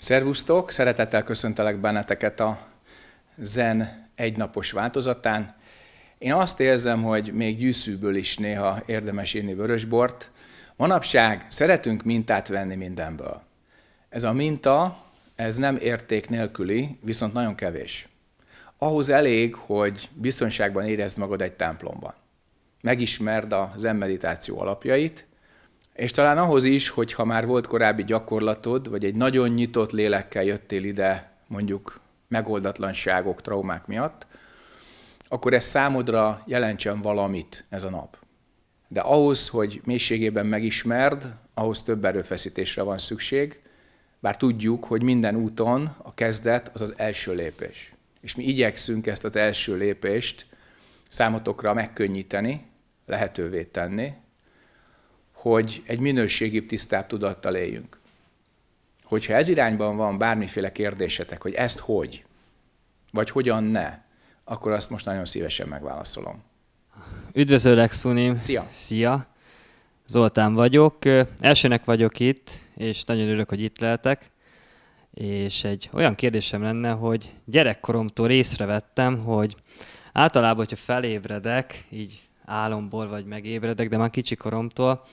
Szervusztok, szeretettel köszöntelek benneteket a Zen egynapos változatán. Én azt érzem, hogy még gyűszűből is néha érdemes írni vörösbort. Manapság szeretünk mintát venni mindenből. Ez a minta, ez nem érték nélküli, viszont nagyon kevés. Ahhoz elég, hogy biztonságban érezd magad egy templomban. Megismerd a zen meditáció alapjait, és talán ahhoz is, hogy ha már volt korábbi gyakorlatod, vagy egy nagyon nyitott lélekkel jöttél ide, mondjuk megoldatlanságok, traumák miatt, akkor ez számodra jelentsen valamit ez a nap. De ahhoz, hogy mélységében megismerd, ahhoz több erőfeszítésre van szükség, bár tudjuk, hogy minden úton a kezdet az az első lépés. És mi igyekszünk ezt az első lépést számotokra megkönnyíteni, lehetővé tenni, hogy egy minőségibb, tisztább tudattal éljünk. Hogyha ez irányban van bármiféle kérdésetek, hogy ezt hogy, vagy hogyan ne, akkor azt most nagyon szívesen megválaszolom. Üdvözöllek, Szunim! Szia! Szia! Zoltán vagyok. Elsőnek vagyok itt, és nagyon örülök, hogy itt lehetek. És egy olyan kérdésem lenne, hogy gyerekkoromtól észrevettem, hogy általában, hogyha felébredek, így álomból, vagy megébredek, de már kicsi koromtól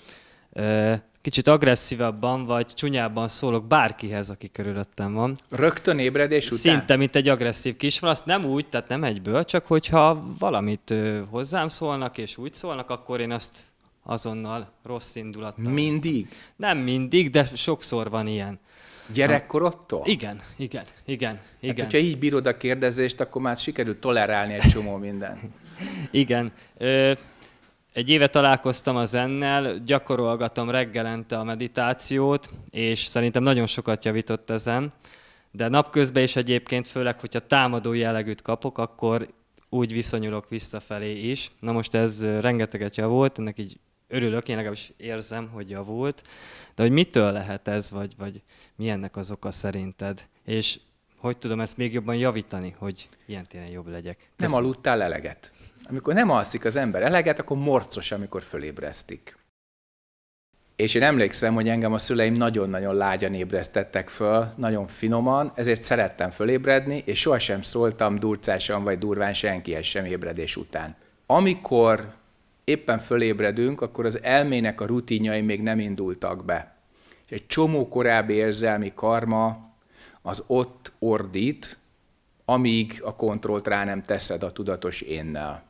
kicsit agresszívabban, vagy csúnyában szólok bárkihez, aki körülöttem van. Rögtön ébredés után? Szinte, mint egy agresszív van, Azt nem úgy, tehát nem egyből, csak hogyha valamit hozzám szólnak, és úgy szólnak, akkor én azt azonnal rossz indulat. Mindig? Nem mindig, de sokszor van ilyen. Gyerekkorodtól? Igen, igen, igen. igen. Hát, hogyha így bírod a kérdezést, akkor már sikerült tolerálni egy csomó minden. igen. Ö, egy éve találkoztam a zennel, gyakorolgatom reggelente a meditációt, és szerintem nagyon sokat javított ezen. De napközben is egyébként, főleg, hogyha támadó jellegűt kapok, akkor úgy viszonyulok visszafelé is. Na most ez rengeteget javult, ennek így örülök, én legalábbis érzem, hogy javult, de hogy mitől lehet ez, vagy, vagy mi ennek az oka szerinted? És hogy tudom ezt még jobban javítani, hogy ilyen tényleg jobb legyek? Köszönöm. Nem aludtál eleget. Amikor nem alszik az ember eleget, akkor morcos, amikor fölébresztik. És én emlékszem, hogy engem a szüleim nagyon-nagyon lágyan ébresztettek föl, nagyon finoman, ezért szerettem fölébredni, és sohasem szóltam durcásan vagy durván senkihez sem ébredés után. Amikor éppen fölébredünk, akkor az elmének a rutinjai még nem indultak be. És egy csomó korábbi érzelmi karma az ott ordít, amíg a kontrollt rá nem teszed a tudatos énnel.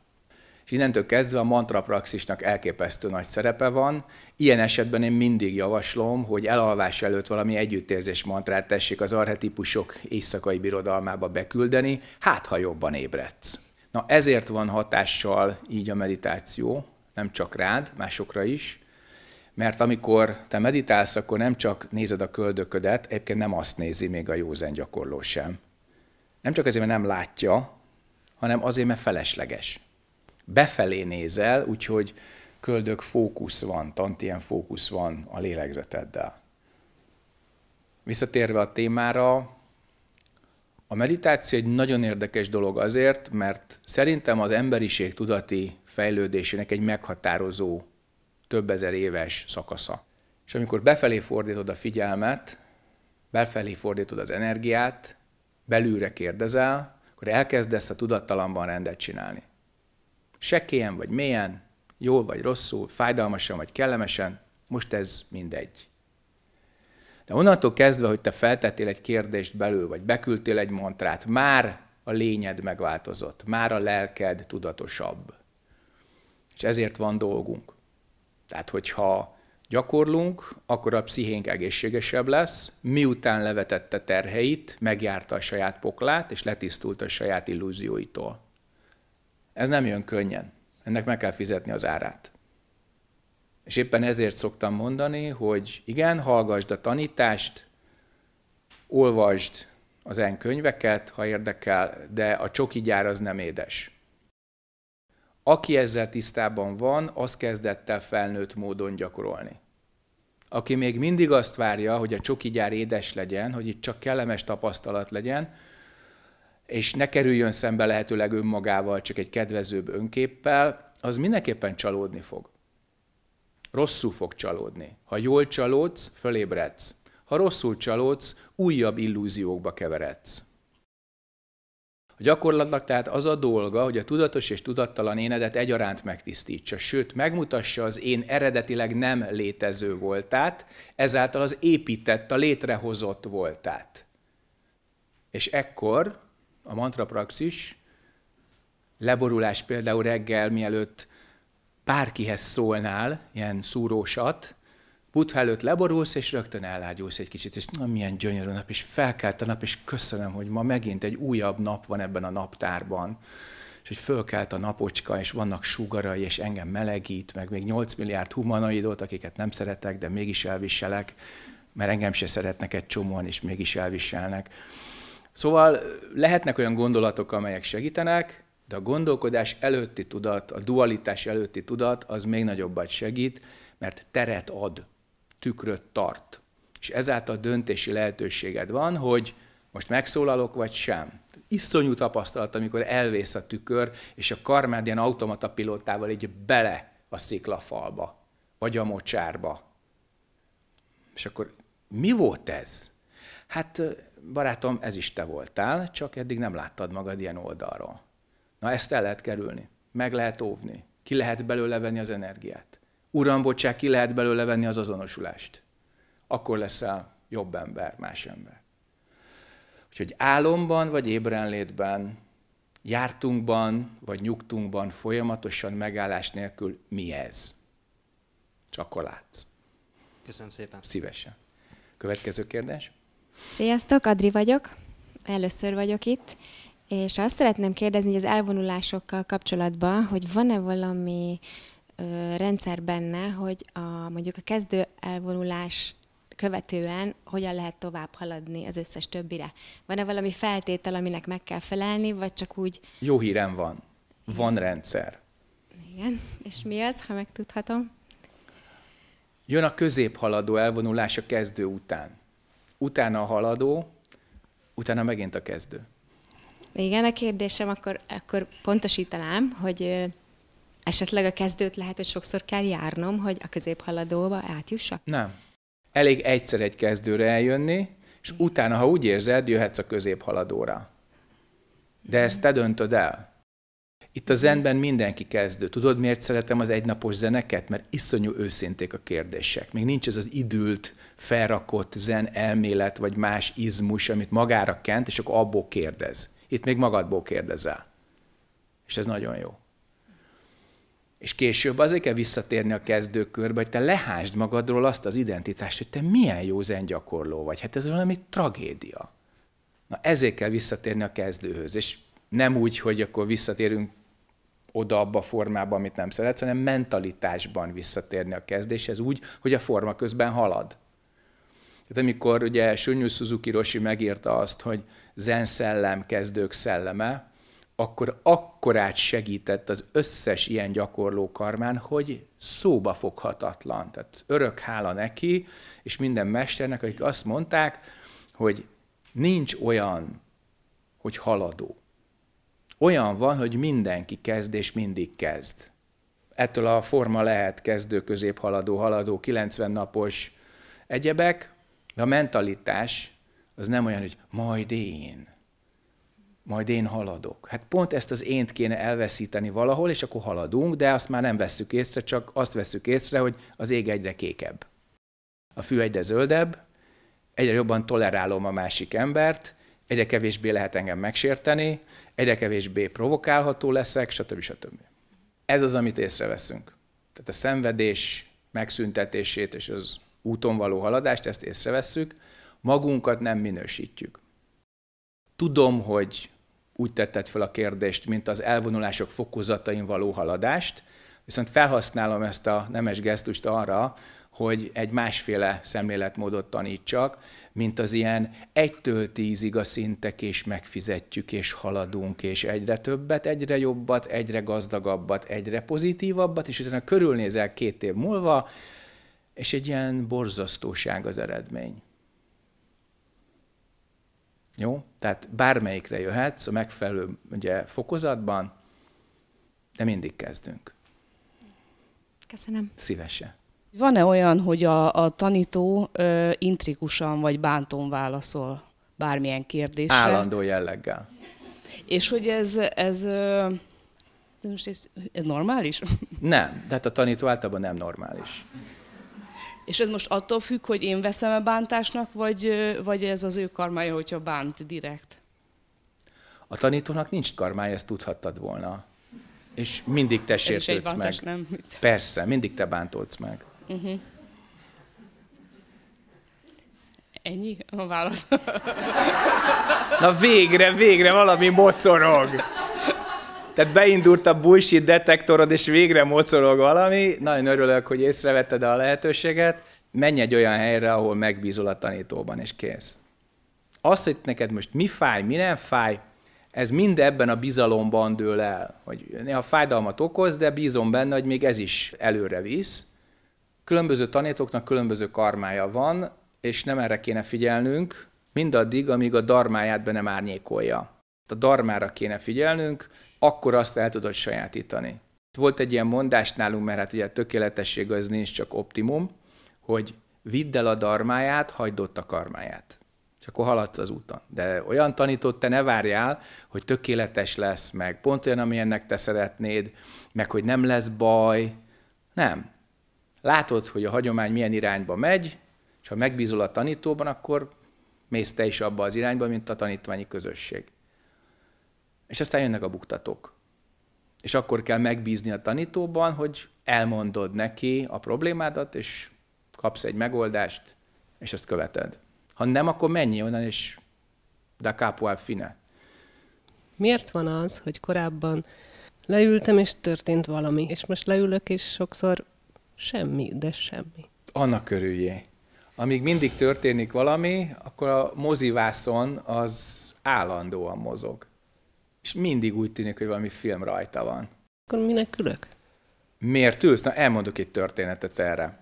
És innentől kezdve a mantra praxisnak elképesztő nagy szerepe van. Ilyen esetben én mindig javaslom, hogy elalvás előtt valami együttérzés mantrát tessék az arhetipusok éjszakai birodalmába beküldeni, hát ha jobban ébredsz. Na ezért van hatással így a meditáció, nem csak rád, másokra is, mert amikor te meditálsz, akkor nem csak nézed a köldöködet, egyébként nem azt nézi még a józen gyakorló sem. Nem csak azért, mert nem látja, hanem azért, mert felesleges. Befelé nézel, úgyhogy köldök fókusz van, tantien fókusz van a lélegzeteddel. Visszatérve a témára, a meditáció egy nagyon érdekes dolog azért, mert szerintem az emberiség tudati fejlődésének egy meghatározó, több ezer éves szakasza. És amikor befelé fordítod a figyelmet, befelé fordítod az energiát, belülre kérdezel, akkor elkezdesz a tudattalamban rendet csinálni. Sekélyen vagy mélyen, jól vagy rosszul, fájdalmasan vagy kellemesen, most ez mindegy. De onnantól kezdve, hogy te feltettél egy kérdést belül, vagy beküldtél egy mantrát, már a lényed megváltozott, már a lelked tudatosabb. És ezért van dolgunk. Tehát, hogyha gyakorlunk, akkor a pszichénk egészségesebb lesz, miután levetette terheit, megjárta a saját poklát, és letisztult a saját illúzióitól. Ez nem jön könnyen. Ennek meg kell fizetni az árát. És éppen ezért szoktam mondani, hogy igen, hallgassd a tanítást, olvasd az en könyveket, ha érdekel, de a csoki gyár az nem édes. Aki ezzel tisztában van, az kezdett el felnőtt módon gyakorolni. Aki még mindig azt várja, hogy a csoki gyár édes legyen, hogy itt csak kellemes tapasztalat legyen, és ne kerüljön szembe lehetőleg önmagával, csak egy kedvezőbb önképpel, az mindenképpen csalódni fog rosszul fog csalódni. Ha jól csalódsz, fölébredsz. Ha rosszul csalódsz, újabb illúziókba keveredsz. A gyakorlatnak tehát az a dolga, hogy a tudatos és tudattalan énedet egyaránt megtisztítsa, sőt megmutassa az én eredetileg nem létező voltát, ezáltal az épített, a létrehozott voltát. És ekkor a mantrapraxis leborulás például reggel, mielőtt bárkihez szólnál, ilyen szúrósat, Buddha előtt leborulsz, és rögtön elágyulsz egy kicsit, és na milyen gyönyörű nap, és felkelt a nap, és köszönöm, hogy ma megint egy újabb nap van ebben a naptárban. És hogy fölkelt a napocska, és vannak sugarai, és engem melegít, meg még 8 milliárd humanoidot, akiket nem szeretek, de mégis elviselek, mert engem se szeretnek egy csomóan, és mégis elviselnek. Szóval lehetnek olyan gondolatok, amelyek segítenek, de a gondolkodás előtti tudat, a dualitás előtti tudat az még nagyobbat segít, mert teret ad, tükröt tart. És ezáltal döntési lehetőséged van, hogy most megszólalok, vagy sem. Iszonyú tapasztalat, amikor elvész a tükör, és a karmád ilyen automata pilótával így bele a sziklafalba, vagy a mocsárba. És akkor mi volt ez? Hát barátom, ez is te voltál, csak eddig nem láttad magad ilyen oldalról. Na ezt el lehet kerülni, meg lehet óvni, ki lehet belőle venni az energiát. Uram, bocsák, ki lehet belőle venni az azonosulást. Akkor leszel jobb ember, más ember. Úgyhogy álomban vagy ébrenlétben, jártunkban vagy nyugtunkban folyamatosan megállás nélkül mi ez? Csak akkor látsz. Köszönöm szépen. Szívesen. Következő kérdés. Sziasztok, Adri vagyok. Először vagyok itt. És azt szeretném kérdezni, hogy az elvonulásokkal kapcsolatban, hogy van-e valami ö, rendszer benne, hogy a, mondjuk a kezdő elvonulás követően hogyan lehet tovább haladni az összes többire? Van-e valami feltétel, aminek meg kell felelni, vagy csak úgy... Jó hírem van. Van rendszer. Igen. És mi az, ha megtudhatom? Jön a középhaladó elvonulás a kezdő után. Utána a haladó, utána megint a kezdő. Igen, a kérdésem akkor, akkor pontosítanám, hogy esetleg a kezdőt lehet, hogy sokszor kell járnom, hogy a középhaladóba átjussak? Nem. Elég egyszer egy kezdőre eljönni, és utána, ha úgy érzed, jöhetsz a középhaladóra. De ezt te döntöd el. Itt a zenben mindenki kezdő. Tudod, miért szeretem az egynapos zeneket? Mert iszonyú őszinték a kérdések. Még nincs ez az idült, felrakott zen elmélet, vagy más izmus, amit magára kent, és akkor abból kérdez. Itt még magadból kérdezel. És ez nagyon jó. És később azért kell visszatérni a kezdőkörbe, hogy te lehásd magadról azt az identitást, hogy te milyen jó zengyakorló vagy. Hát ez valami tragédia. Na ezért kell visszatérni a kezdőhöz. És nem úgy, hogy akkor visszatérünk oda abba a formába, amit nem szeretsz, hanem mentalitásban visszatérni a kezdéshez úgy, hogy a forma közben halad. Tehát amikor ugye Sönnyű Suzuki Roshi megírta azt, hogy zen szellem kezdők szelleme, akkor akkorát segített az összes ilyen gyakorló karmán, hogy szóba foghatatlan. Tehát örök hála neki, és minden mesternek, akik azt mondták, hogy nincs olyan, hogy haladó. Olyan van, hogy mindenki kezd, és mindig kezd. Ettől a forma lehet kezdő, közép, haladó, haladó, 90 napos egyebek, de a mentalitás az nem olyan, hogy majd én, majd én haladok. Hát pont ezt az ént kéne elveszíteni valahol, és akkor haladunk, de azt már nem veszük észre, csak azt veszük észre, hogy az ég egyre kékebb. A fű egyre zöldebb, egyre jobban tolerálom a másik embert, egyre kevésbé lehet engem megsérteni, egyre kevésbé provokálható leszek, stb. stb. Ez az, amit észreveszünk. Tehát a szenvedés megszüntetését és az úton való haladást, ezt észrevesszük, magunkat nem minősítjük. Tudom, hogy úgy tetted fel a kérdést, mint az elvonulások fokozatain való haladást, viszont felhasználom ezt a nemes gesztust arra, hogy egy másféle szemléletmódot tanítsak, mint az ilyen egytől tízig a szintek, és megfizetjük, és haladunk, és egyre többet, egyre jobbat, egyre gazdagabbat, egyre pozitívabbat, és utána körülnézel két év múlva, és egy ilyen borzasztóság az eredmény. Jó? Tehát bármelyikre jöhetsz a megfelelő ugye, fokozatban, de mindig kezdünk. Köszönöm. Szívesen. Van-e olyan, hogy a, a tanító ö, intrikusan vagy bántón válaszol bármilyen kérdésre? Állandó jelleggel. És hogy ez, ez, ö, ez, ez normális? Nem, de hát a tanító általában nem normális. És ez most attól függ, hogy én veszem-e bántásnak, vagy, vagy ez az ő karmája, hogyha bánt direkt? A tanítónak nincs karmája, ezt tudhattad volna. És mindig te sértődsz meg. Nem. Persze, mindig te bántódsz meg. Uh-huh. Ennyi a válasz. Na végre, végre valami mocorog. Tehát beindult a bullshit detektorod, és végre mocolog valami. Nagyon örülök, hogy észrevetted a lehetőséget. Menj egy olyan helyre, ahol megbízol a tanítóban, és kész. Az, hogy neked most mi fáj, mi nem fáj, ez mind ebben a bizalomban dől el. Hogy néha fájdalmat okoz, de bízom benne, hogy még ez is előre visz. Különböző tanítóknak különböző karmája van, és nem erre kéne figyelnünk, mindaddig, amíg a darmáját be nem árnyékolja. A darmára kéne figyelnünk, akkor azt el tudod sajátítani. Volt egy ilyen mondás nálunk, mert hát ugye a tökéletesség az nincs, csak optimum, hogy vidd el a darmáját, hagyd ott a karmáját. És akkor haladsz az úton. De olyan tanított te ne várjál, hogy tökéletes lesz, meg pont olyan, amilyennek te szeretnéd, meg hogy nem lesz baj. Nem. Látod, hogy a hagyomány milyen irányba megy, és ha megbízol a tanítóban, akkor mész te is abba az irányba, mint a tanítványi közösség. És aztán jönnek a buktatók. És akkor kell megbízni a tanítóban, hogy elmondod neki a problémádat, és kapsz egy megoldást, és ezt követed. Ha nem, akkor mennyi onnan, és da capo al fine. Miért van az, hogy korábban leültem, és történt valami, és most leülök, és sokszor semmi, de semmi? Annak körüljé. Amíg mindig történik valami, akkor a mozivászon az állandóan mozog és mindig úgy tűnik, hogy valami film rajta van. Akkor minek külök? Miért ülsz? Na, elmondok egy történetet erre.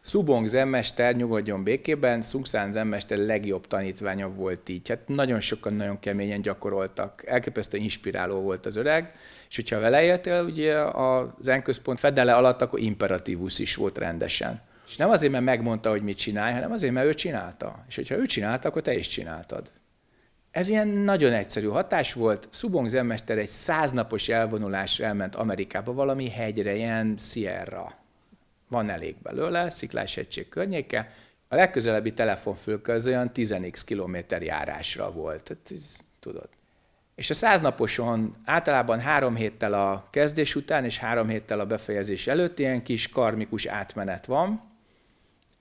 Szubong zenmester, nyugodjon békében, Szungszán zenmester legjobb tanítványa volt így. Hát nagyon sokan nagyon keményen gyakoroltak. Elképesztően inspiráló volt az öreg, és hogyha vele éltél, ugye a zenközpont fedele alatt, akkor imperatívus is volt rendesen. És nem azért, mert megmondta, hogy mit csinálj, hanem azért, mert ő csinálta. És hogyha ő csinálta, akkor te is csináltad. Ez ilyen nagyon egyszerű hatás volt. Szubong zenmester egy száznapos elvonulásra elment Amerikába valami hegyre, ilyen Sierra. Van elég belőle, sziklás egység környéke. A legközelebbi telefonfülke az olyan 10x kilométer járásra volt. Tehát, tudod. És a száznaposon általában három héttel a kezdés után és három héttel a befejezés előtt ilyen kis karmikus átmenet van,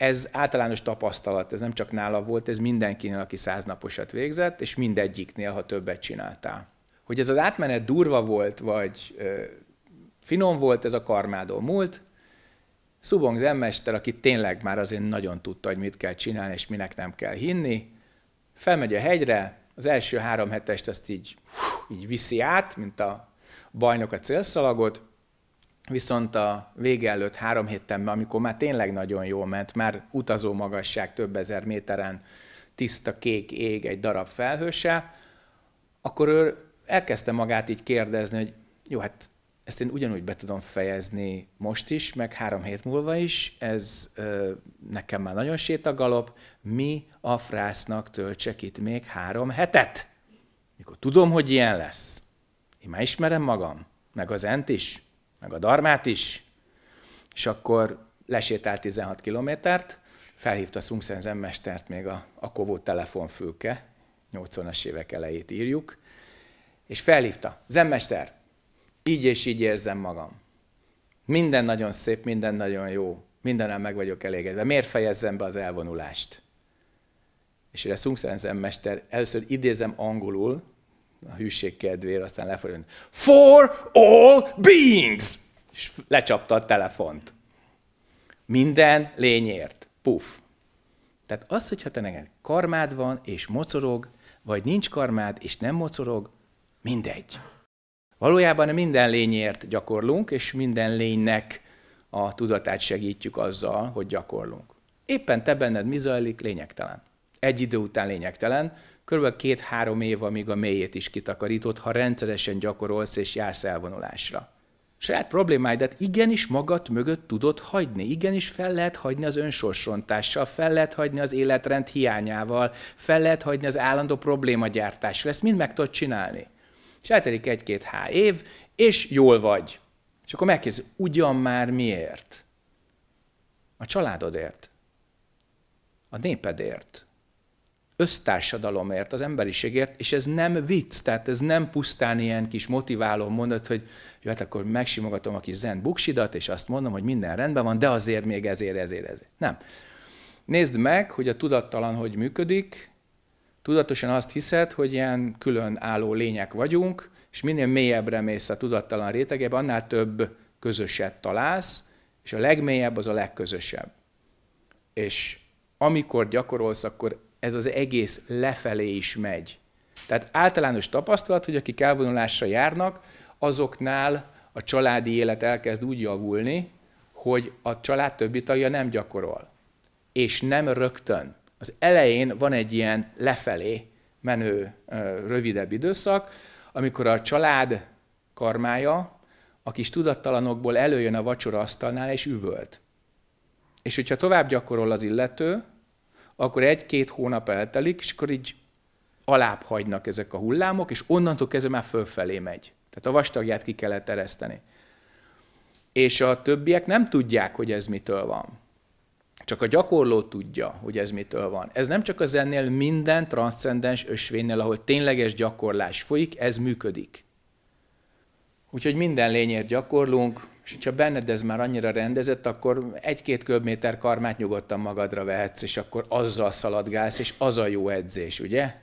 ez általános tapasztalat, ez nem csak nála volt, ez mindenkinél, aki száznaposat végzett, és mindegyiknél, ha többet csináltál. Hogy ez az átmenet durva volt, vagy ö, finom volt, ez a karmádó múlt. Szubong zemmester, aki tényleg már azért nagyon tudta, hogy mit kell csinálni, és minek nem kell hinni, felmegy a hegyre, az első három hetest azt így, hú, így viszi át, mint a bajnok a célszalagot, viszont a vége előtt három héttemben, amikor már tényleg nagyon jól ment, már utazó magasság több ezer méteren, tiszta kék ég egy darab felhőse, akkor ő elkezdte magát így kérdezni, hogy jó, hát ezt én ugyanúgy be tudom fejezni most is, meg három hét múlva is, ez ö, nekem már nagyon sétagalop, mi a frásznak töltsek itt még három hetet? Mikor tudom, hogy ilyen lesz. Én már ismerem magam, meg az ent is meg a darmát is, és akkor lesétált 16 kilométert, felhívta Szungszen zenmestert még a, a kovó telefonfülke, 80-as évek elejét írjuk, és felhívta, zenmester, így és így érzem magam. Minden nagyon szép, minden nagyon jó, mindenem meg vagyok elégedve. Miért fejezzem be az elvonulást? És erre Szungszen zenmester, először idézem angolul, a hűség kedvéért, aztán lefordítani. For all beings! És lecsapta a telefont. Minden lényért. Puff. Tehát az, hogyha te neked karmád van, és mocorog, vagy nincs karmád, és nem mocorog, mindegy. Valójában minden lényért gyakorlunk, és minden lénynek a tudatát segítjük azzal, hogy gyakorlunk. Éppen te benned mi zajlik, lényegtelen. Egy idő után lényegtelen, kb. két-három év, amíg a mélyét is kitakarítod, ha rendszeresen gyakorolsz és jársz elvonulásra. Saját problémáidat igenis magad mögött tudod hagyni, igenis fel lehet hagyni az önsorsrontással, fel lehet hagyni az életrend hiányával, fel lehet hagyni az állandó problémagyártással, ezt mind meg tudod csinálni. És eltelik egy-két há év, és jól vagy. És akkor megkérdez, ugyan már miért? A családodért, a népedért, össztársadalomért, az emberiségért, és ez nem vicc, tehát ez nem pusztán ilyen kis motiváló mondat, hogy jó, hát akkor megsimogatom a kis zen buksidat, és azt mondom, hogy minden rendben van, de azért még ezért, ezért, ezért. Nem. Nézd meg, hogy a tudattalan hogy működik, tudatosan azt hiszed, hogy ilyen különálló lények vagyunk, és minél mélyebbre mész a tudattalan rétegebe, annál több közöset találsz, és a legmélyebb az a legközösebb. És amikor gyakorolsz, akkor ez az egész lefelé is megy. Tehát általános tapasztalat, hogy akik elvonulásra járnak, azoknál a családi élet elkezd úgy javulni, hogy a család többi tagja nem gyakorol. És nem rögtön. Az elején van egy ilyen lefelé menő rövidebb időszak, amikor a család karmája a kis tudattalanokból előjön a vacsora asztalnál és üvölt. És hogyha tovább gyakorol az illető, akkor egy-két hónap eltelik, és akkor így alább hagynak ezek a hullámok, és onnantól kezdve már fölfelé megy. Tehát a vastagját ki kellett ereszteni. És a többiek nem tudják, hogy ez mitől van. Csak a gyakorló tudja, hogy ez mitől van. Ez nem csak a zennél, minden transzcendens ösvénynél, ahol tényleges gyakorlás folyik, ez működik. Úgyhogy minden lényért gyakorlunk, és hogyha benned ez már annyira rendezett, akkor egy-két köbméter karmát nyugodtan magadra vehetsz, és akkor azzal szaladgálsz, és az a jó edzés, ugye?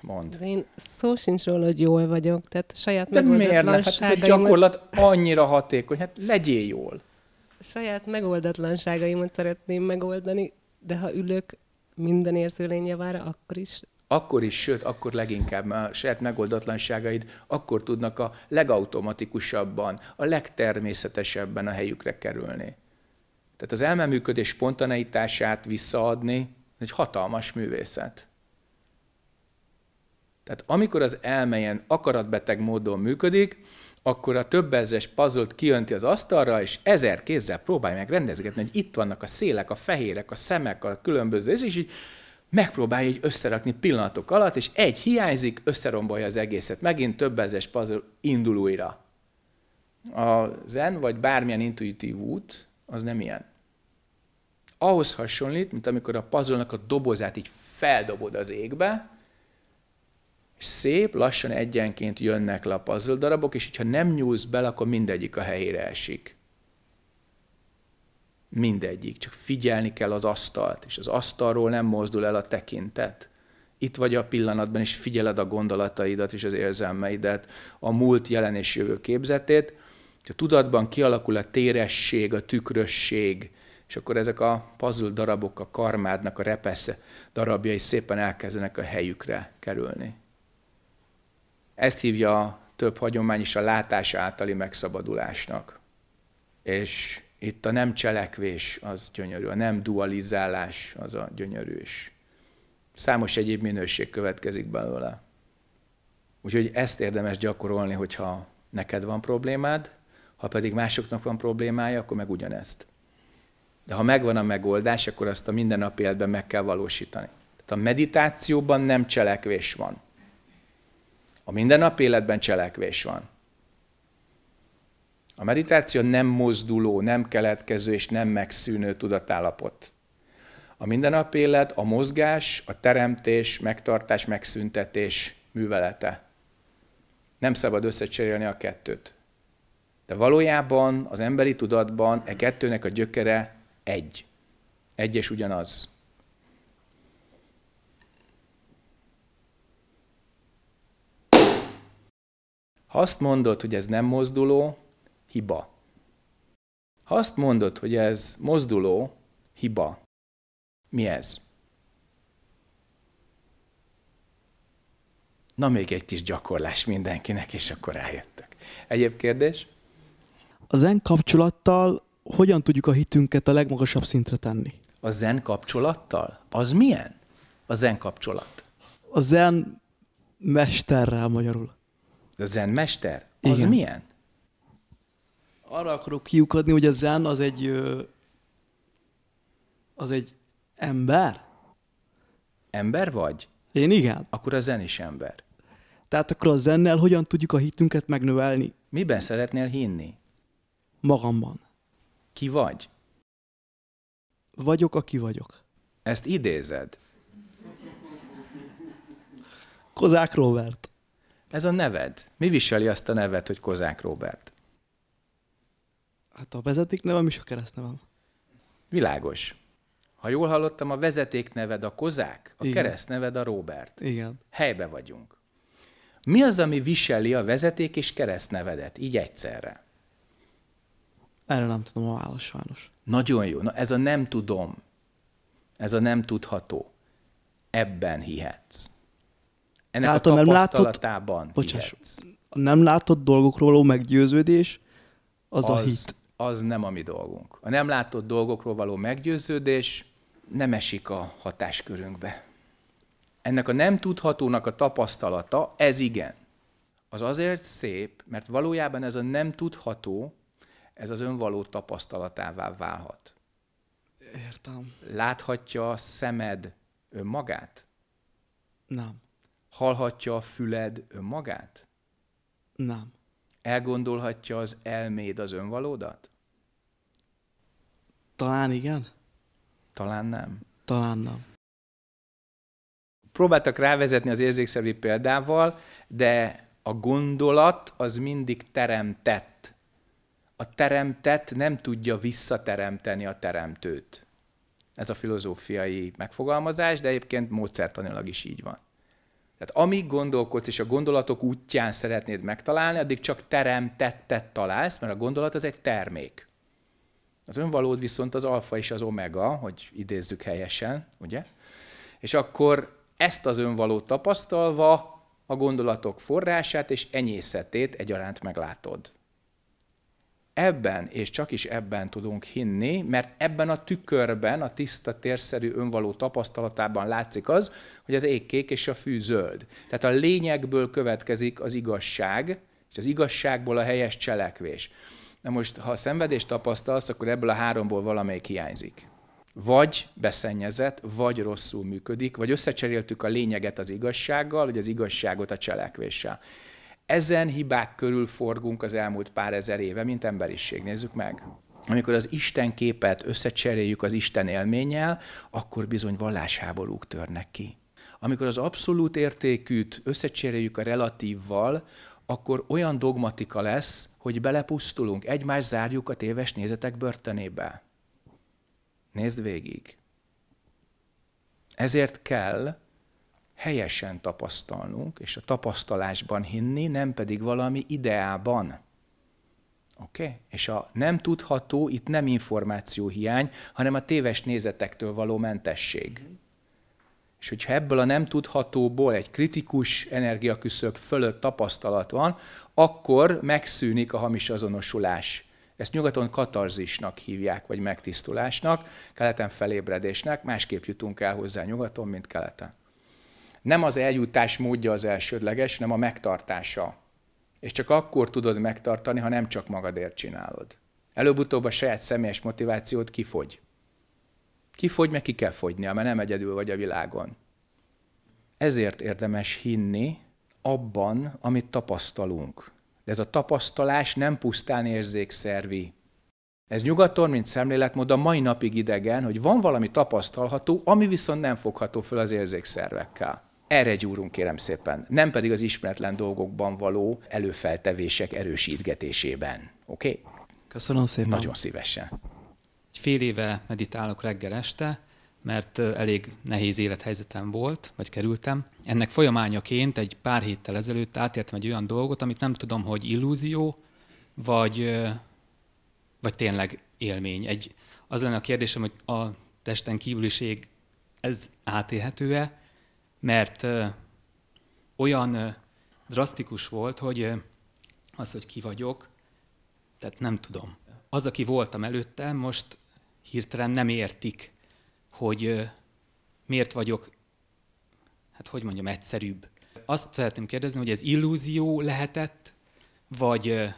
Mond. De hát én szó sincs róla, hogy jól vagyok, tehát saját De miért Hát ez a gyakorlat annyira hatékony, hát legyél jól. Saját megoldatlanságaimat szeretném megoldani, de ha ülök minden érzőlény javára, akkor is akkor is, sőt, akkor leginkább, a saját megoldatlanságaid akkor tudnak a legautomatikusabban, a legtermészetesebben a helyükre kerülni. Tehát az elmeműködés spontaneitását visszaadni, egy hatalmas művészet. Tehát amikor az elme ilyen akaratbeteg módon működik, akkor a több ezres puzzle kijönti az asztalra, és ezer kézzel próbálj meg rendezgetni, hogy itt vannak a szélek, a fehérek, a szemek, a különböző, és így megpróbálja így összerakni pillanatok alatt, és egy hiányzik, összerombolja az egészet. Megint több ezes puzzle indul újra. A zen, vagy bármilyen intuitív út, az nem ilyen. Ahhoz hasonlít, mint amikor a puzzle a dobozát így feldobod az égbe, és szép, lassan egyenként jönnek le a puzzle darabok, és ha nem nyúlsz bele, akkor mindegyik a helyére esik mindegyik. Csak figyelni kell az asztalt, és az asztalról nem mozdul el a tekintet. Itt vagy a pillanatban, és figyeled a gondolataidat és az érzelmeidet, a múlt, jelen és jövő képzetét. A tudatban kialakul a téresség, a tükrösség, és akkor ezek a puzzle darabok, a karmádnak a repesz darabjai szépen elkezdenek a helyükre kerülni. Ezt hívja több hagyomány is a látás általi megszabadulásnak. És itt a nem cselekvés az gyönyörű, a nem dualizálás az a gyönyörű, és számos egyéb minőség következik belőle. Úgyhogy ezt érdemes gyakorolni, hogyha neked van problémád, ha pedig másoknak van problémája, akkor meg ugyanezt. De ha megvan a megoldás, akkor azt a minden nap életben meg kell valósítani. Tehát a meditációban nem cselekvés van. A mindennapi életben cselekvés van. A meditáció nem mozduló, nem keletkező és nem megszűnő tudatállapot. A mindennap élet a mozgás, a teremtés, megtartás, megszüntetés művelete. Nem szabad összecserélni a kettőt. De valójában az emberi tudatban e kettőnek a gyökere egy. Egy és ugyanaz. Ha azt mondod, hogy ez nem mozduló, hiba. Ha azt mondod, hogy ez mozduló, hiba, mi ez? Na még egy kis gyakorlás mindenkinek, és akkor rájöttek. Egyéb kérdés? A zen kapcsolattal hogyan tudjuk a hitünket a legmagasabb szintre tenni? A zen kapcsolattal? Az milyen? A zen kapcsolat. A zen mesterrel magyarul. A zen mester? Az Igen. milyen? arra akarok kiukadni, hogy a zen az egy, az egy ember? Ember vagy? Én igen. Akkor a zen is ember. Tehát akkor a zennel hogyan tudjuk a hitünket megnövelni? Miben szeretnél hinni? Magamban. Ki vagy? Vagyok, aki vagyok. Ezt idézed. Kozák Robert. Ez a neved. Mi viseli azt a nevet, hogy Kozák Robert? Hát a vezeték nevem is a keresztnevem. Világos. Ha jól hallottam, a vezeték neved a Kozák, a Igen. keresztneved a Robert. Igen. Helybe vagyunk. Mi az, ami viseli a vezeték és keresztnevedet, így egyszerre? Erre nem tudom a választ sajnos. Nagyon jó. Na ez a nem tudom, ez a nem tudható. Ebben hihetsz. Ennek Tehát a, a nem látott, hihetsz. A nem látott dolgokról való meggyőződés az, az a hit az nem a mi dolgunk. A nem látott dolgokról való meggyőződés nem esik a hatáskörünkbe. Ennek a nem tudhatónak a tapasztalata, ez igen. Az azért szép, mert valójában ez a nem tudható, ez az önvaló tapasztalatává válhat. Értem. Láthatja a szemed önmagát? Nem. Hallhatja a füled önmagát? Nem. Elgondolhatja az elméd az önvalódat? Talán igen. Talán nem. Talán nem. Próbáltak rávezetni az érzékszervi példával, de a gondolat az mindig teremtett. A teremtett nem tudja visszateremteni a teremtőt. Ez a filozófiai megfogalmazás, de egyébként módszertanilag is így van. Tehát amíg gondolkodsz és a gondolatok útján szeretnéd megtalálni, addig csak teremtettet találsz, mert a gondolat az egy termék. Az önvalód viszont az alfa és az omega, hogy idézzük helyesen, ugye? És akkor ezt az önvalót tapasztalva a gondolatok forrását és enyészetét egyaránt meglátod. Ebben és csak is ebben tudunk hinni, mert ebben a tükörben, a tiszta térszerű önvaló tapasztalatában látszik az, hogy az égkék kék és a fű zöld. Tehát a lényegből következik az igazság, és az igazságból a helyes cselekvés. Na most, ha a szenvedést tapasztalsz, akkor ebből a háromból valamelyik hiányzik. Vagy beszennyezett, vagy rosszul működik, vagy összecseréltük a lényeget az igazsággal, vagy az igazságot a cselekvéssel. Ezen hibák körül forgunk az elmúlt pár ezer éve, mint emberiség. Nézzük meg. Amikor az Isten képet összecseréljük az Isten élménnyel, akkor bizony vallásháborúk törnek ki. Amikor az abszolút értékűt összecseréljük a relatívval, akkor olyan dogmatika lesz, hogy belepusztulunk, egymást zárjuk a téves nézetek börtönébe. Nézd végig. Ezért kell helyesen tapasztalnunk, és a tapasztalásban hinni, nem pedig valami ideában. Oké? Okay? És a nem tudható itt nem információhiány, hanem a téves nézetektől való mentesség. És hogyha ebből a nem tudhatóból egy kritikus energiaküszöb fölött tapasztalat van, akkor megszűnik a hamis azonosulás. Ezt nyugaton katarzisnak hívják, vagy megtisztulásnak, keleten felébredésnek, másképp jutunk el hozzá nyugaton, mint keleten nem az eljutás módja az elsődleges, nem a megtartása. És csak akkor tudod megtartani, ha nem csak magadért csinálod. Előbb-utóbb a saját személyes motivációt kifogy. Kifogy, meg ki kell fogynia, mert nem egyedül vagy a világon. Ezért érdemes hinni abban, amit tapasztalunk. De ez a tapasztalás nem pusztán érzékszervi. Ez nyugaton, mint szemléletmód a mai napig idegen, hogy van valami tapasztalható, ami viszont nem fogható föl az érzékszervekkel. Erre gyúrunk kérem szépen, nem pedig az ismeretlen dolgokban való előfeltevések erősítgetésében. Oké? Okay? Köszönöm szépen. Nagyon szívesen. Egy fél éve meditálok reggel este, mert elég nehéz élethelyzetem volt, vagy kerültem. Ennek folyamányaként egy pár héttel ezelőtt átértem egy olyan dolgot, amit nem tudom, hogy illúzió, vagy, vagy tényleg élmény. Egy, az lenne a kérdésem, hogy a testen kívüliség ez átélhető-e, mert olyan drasztikus volt, hogy az, hogy ki vagyok, tehát nem tudom. Az, aki voltam előtte, most hirtelen nem értik, hogy miért vagyok, hát hogy mondjam, egyszerűbb. Azt szeretném kérdezni, hogy ez illúzió lehetett, vagy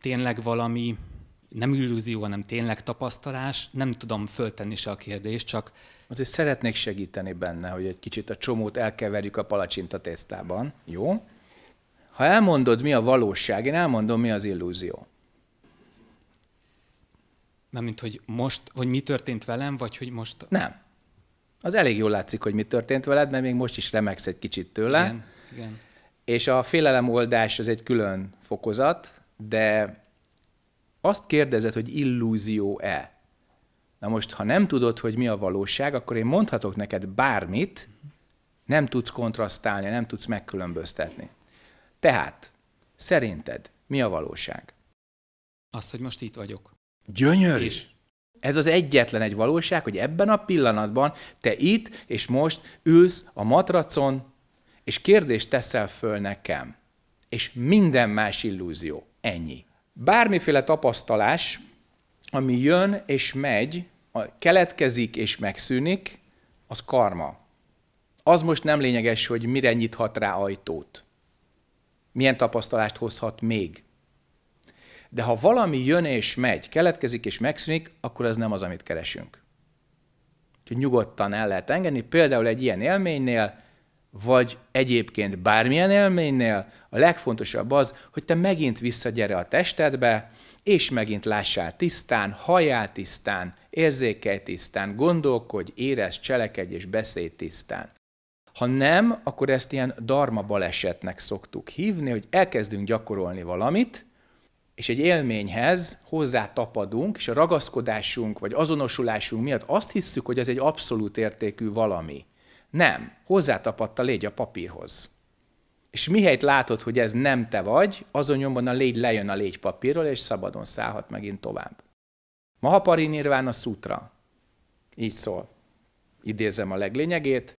tényleg valami, nem illúzió, hanem tényleg tapasztalás, nem tudom föltenni se a kérdést, csak azért szeretnék segíteni benne, hogy egy kicsit a csomót elkeverjük a palacsinta tésztában. Jó? Ha elmondod, mi a valóság, én elmondom, mi az illúzió. Nem, mint hogy most, hogy mi történt velem, vagy hogy most... Nem. Az elég jól látszik, hogy mi történt veled, mert még most is remegsz egy kicsit tőle. Igen, igen. És a félelemoldás az egy külön fokozat, de azt kérdezed, hogy illúzió-e. Na most, ha nem tudod, hogy mi a valóság, akkor én mondhatok neked bármit, nem tudsz kontrasztálni, nem tudsz megkülönböztetni. Tehát, szerinted mi a valóság? Az, hogy most itt vagyok. Gyönyörű! És ez az egyetlen egy valóság, hogy ebben a pillanatban te itt és most ülsz a matracon, és kérdést teszel föl nekem. És minden más illúzió. Ennyi. Bármiféle tapasztalás, ami jön és megy, a keletkezik és megszűnik, az karma. Az most nem lényeges, hogy mire nyithat rá ajtót. Milyen tapasztalást hozhat még. De ha valami jön és megy, keletkezik és megszűnik, akkor ez nem az, amit keresünk. Úgyhogy nyugodtan el lehet engedni, például egy ilyen élménynél, vagy egyébként bármilyen élménynél, a legfontosabb az, hogy te megint visszagyere a testedbe, és megint lássál tisztán, hajál tisztán, érzékelj tisztán, gondolkodj, érez, cselekedj és beszélj tisztán. Ha nem, akkor ezt ilyen darma balesetnek szoktuk hívni, hogy elkezdünk gyakorolni valamit, és egy élményhez hozzátapadunk, és a ragaszkodásunk vagy azonosulásunk miatt azt hisszük, hogy ez egy abszolút értékű valami. Nem, hozzátapadt a légy a papírhoz. És mihelyt látod, hogy ez nem te vagy, azon nyomban a légy lejön a légy papírról, és szabadon szállhat megint tovább. Mahaparinirvána Sutra. Így szól. Idézem a leglényegét.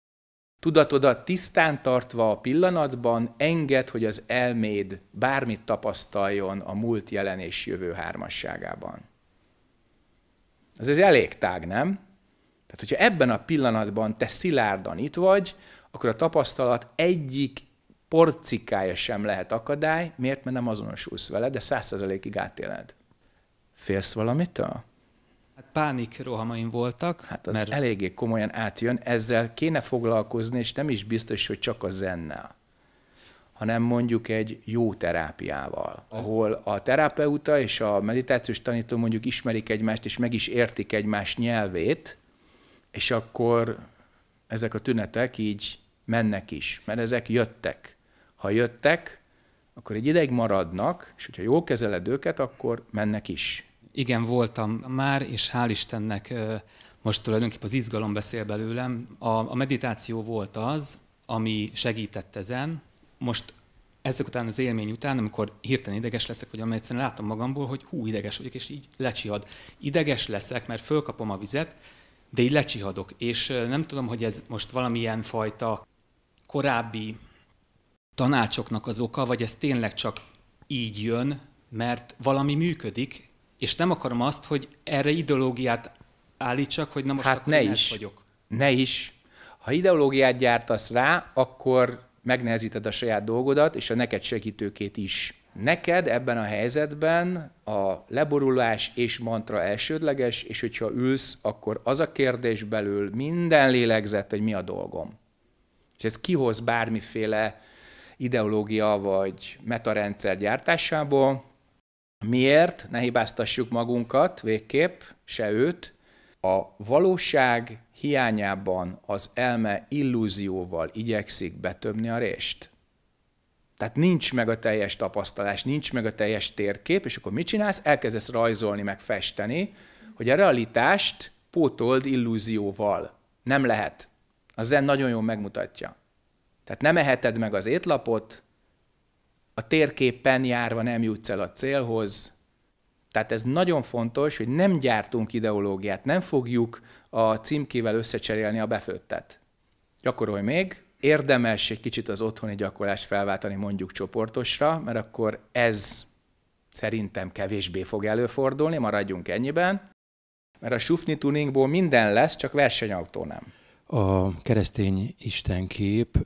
Tudatodat tisztán tartva a pillanatban, enged, hogy az elméd bármit tapasztaljon a múlt, jelen és jövő hármasságában. Ez egy elég tág, nem? Tehát, hogyha ebben a pillanatban te szilárdan itt vagy, akkor a tapasztalat egyik porcikája sem lehet akadály. Miért? Mert nem azonosulsz vele, de százszerzalékig átéled. Félsz valamitől? Hát pánik rohamaim voltak. Hát az mert... eléggé komolyan átjön, ezzel kéne foglalkozni, és nem is biztos, hogy csak a zennel hanem mondjuk egy jó terápiával, ahol a terapeuta és a meditációs tanító mondjuk ismerik egymást, és meg is értik egymás nyelvét, és akkor ezek a tünetek így mennek is, mert ezek jöttek. Ha jöttek, akkor egy ideig maradnak, és hogyha jól kezeled őket, akkor mennek is. Igen, voltam már, és hál' Istennek most tulajdonképpen az izgalom beszél belőlem. A, a meditáció volt az, ami segített ezen. Most ezek után, az élmény után, amikor hirtelen ideges leszek, vagy amely egyszerűen látom magamból, hogy hú, ideges vagyok, és így lecsihad. Ideges leszek, mert fölkapom a vizet, de így lecsihadok. És nem tudom, hogy ez most valamilyen fajta korábbi tanácsoknak az oka, vagy ez tényleg csak így jön, mert valami működik, és nem akarom azt, hogy erre ideológiát állítsak, hogy nem. most hát akkor ne is. vagyok. Ne is. Ha ideológiát gyártasz rá, akkor megnehezíted a saját dolgodat, és a neked segítőkét is. Neked ebben a helyzetben a leborulás és mantra elsődleges, és hogyha ülsz, akkor az a kérdés belül minden lélegzett, hogy mi a dolgom. És ez kihoz bármiféle ideológia vagy metarendszer gyártásából, Miért? Ne hibáztassuk magunkat végképp, se őt. A valóság hiányában az elme illúzióval igyekszik betömni a rést. Tehát nincs meg a teljes tapasztalás, nincs meg a teljes térkép, és akkor mit csinálsz? Elkezdesz rajzolni, meg festeni, hogy a realitást pótold illúzióval. Nem lehet. A zen nagyon jól megmutatja. Tehát nem eheted meg az étlapot, a térképen járva nem jutsz el a célhoz. Tehát ez nagyon fontos, hogy nem gyártunk ideológiát, nem fogjuk a címkével összecserélni a befőttet. Gyakorolj még, érdemes egy kicsit az otthoni gyakorlást felváltani mondjuk csoportosra, mert akkor ez szerintem kevésbé fog előfordulni, maradjunk ennyiben, mert a sufni tuningból minden lesz, csak versenyautó nem. A keresztény istenkép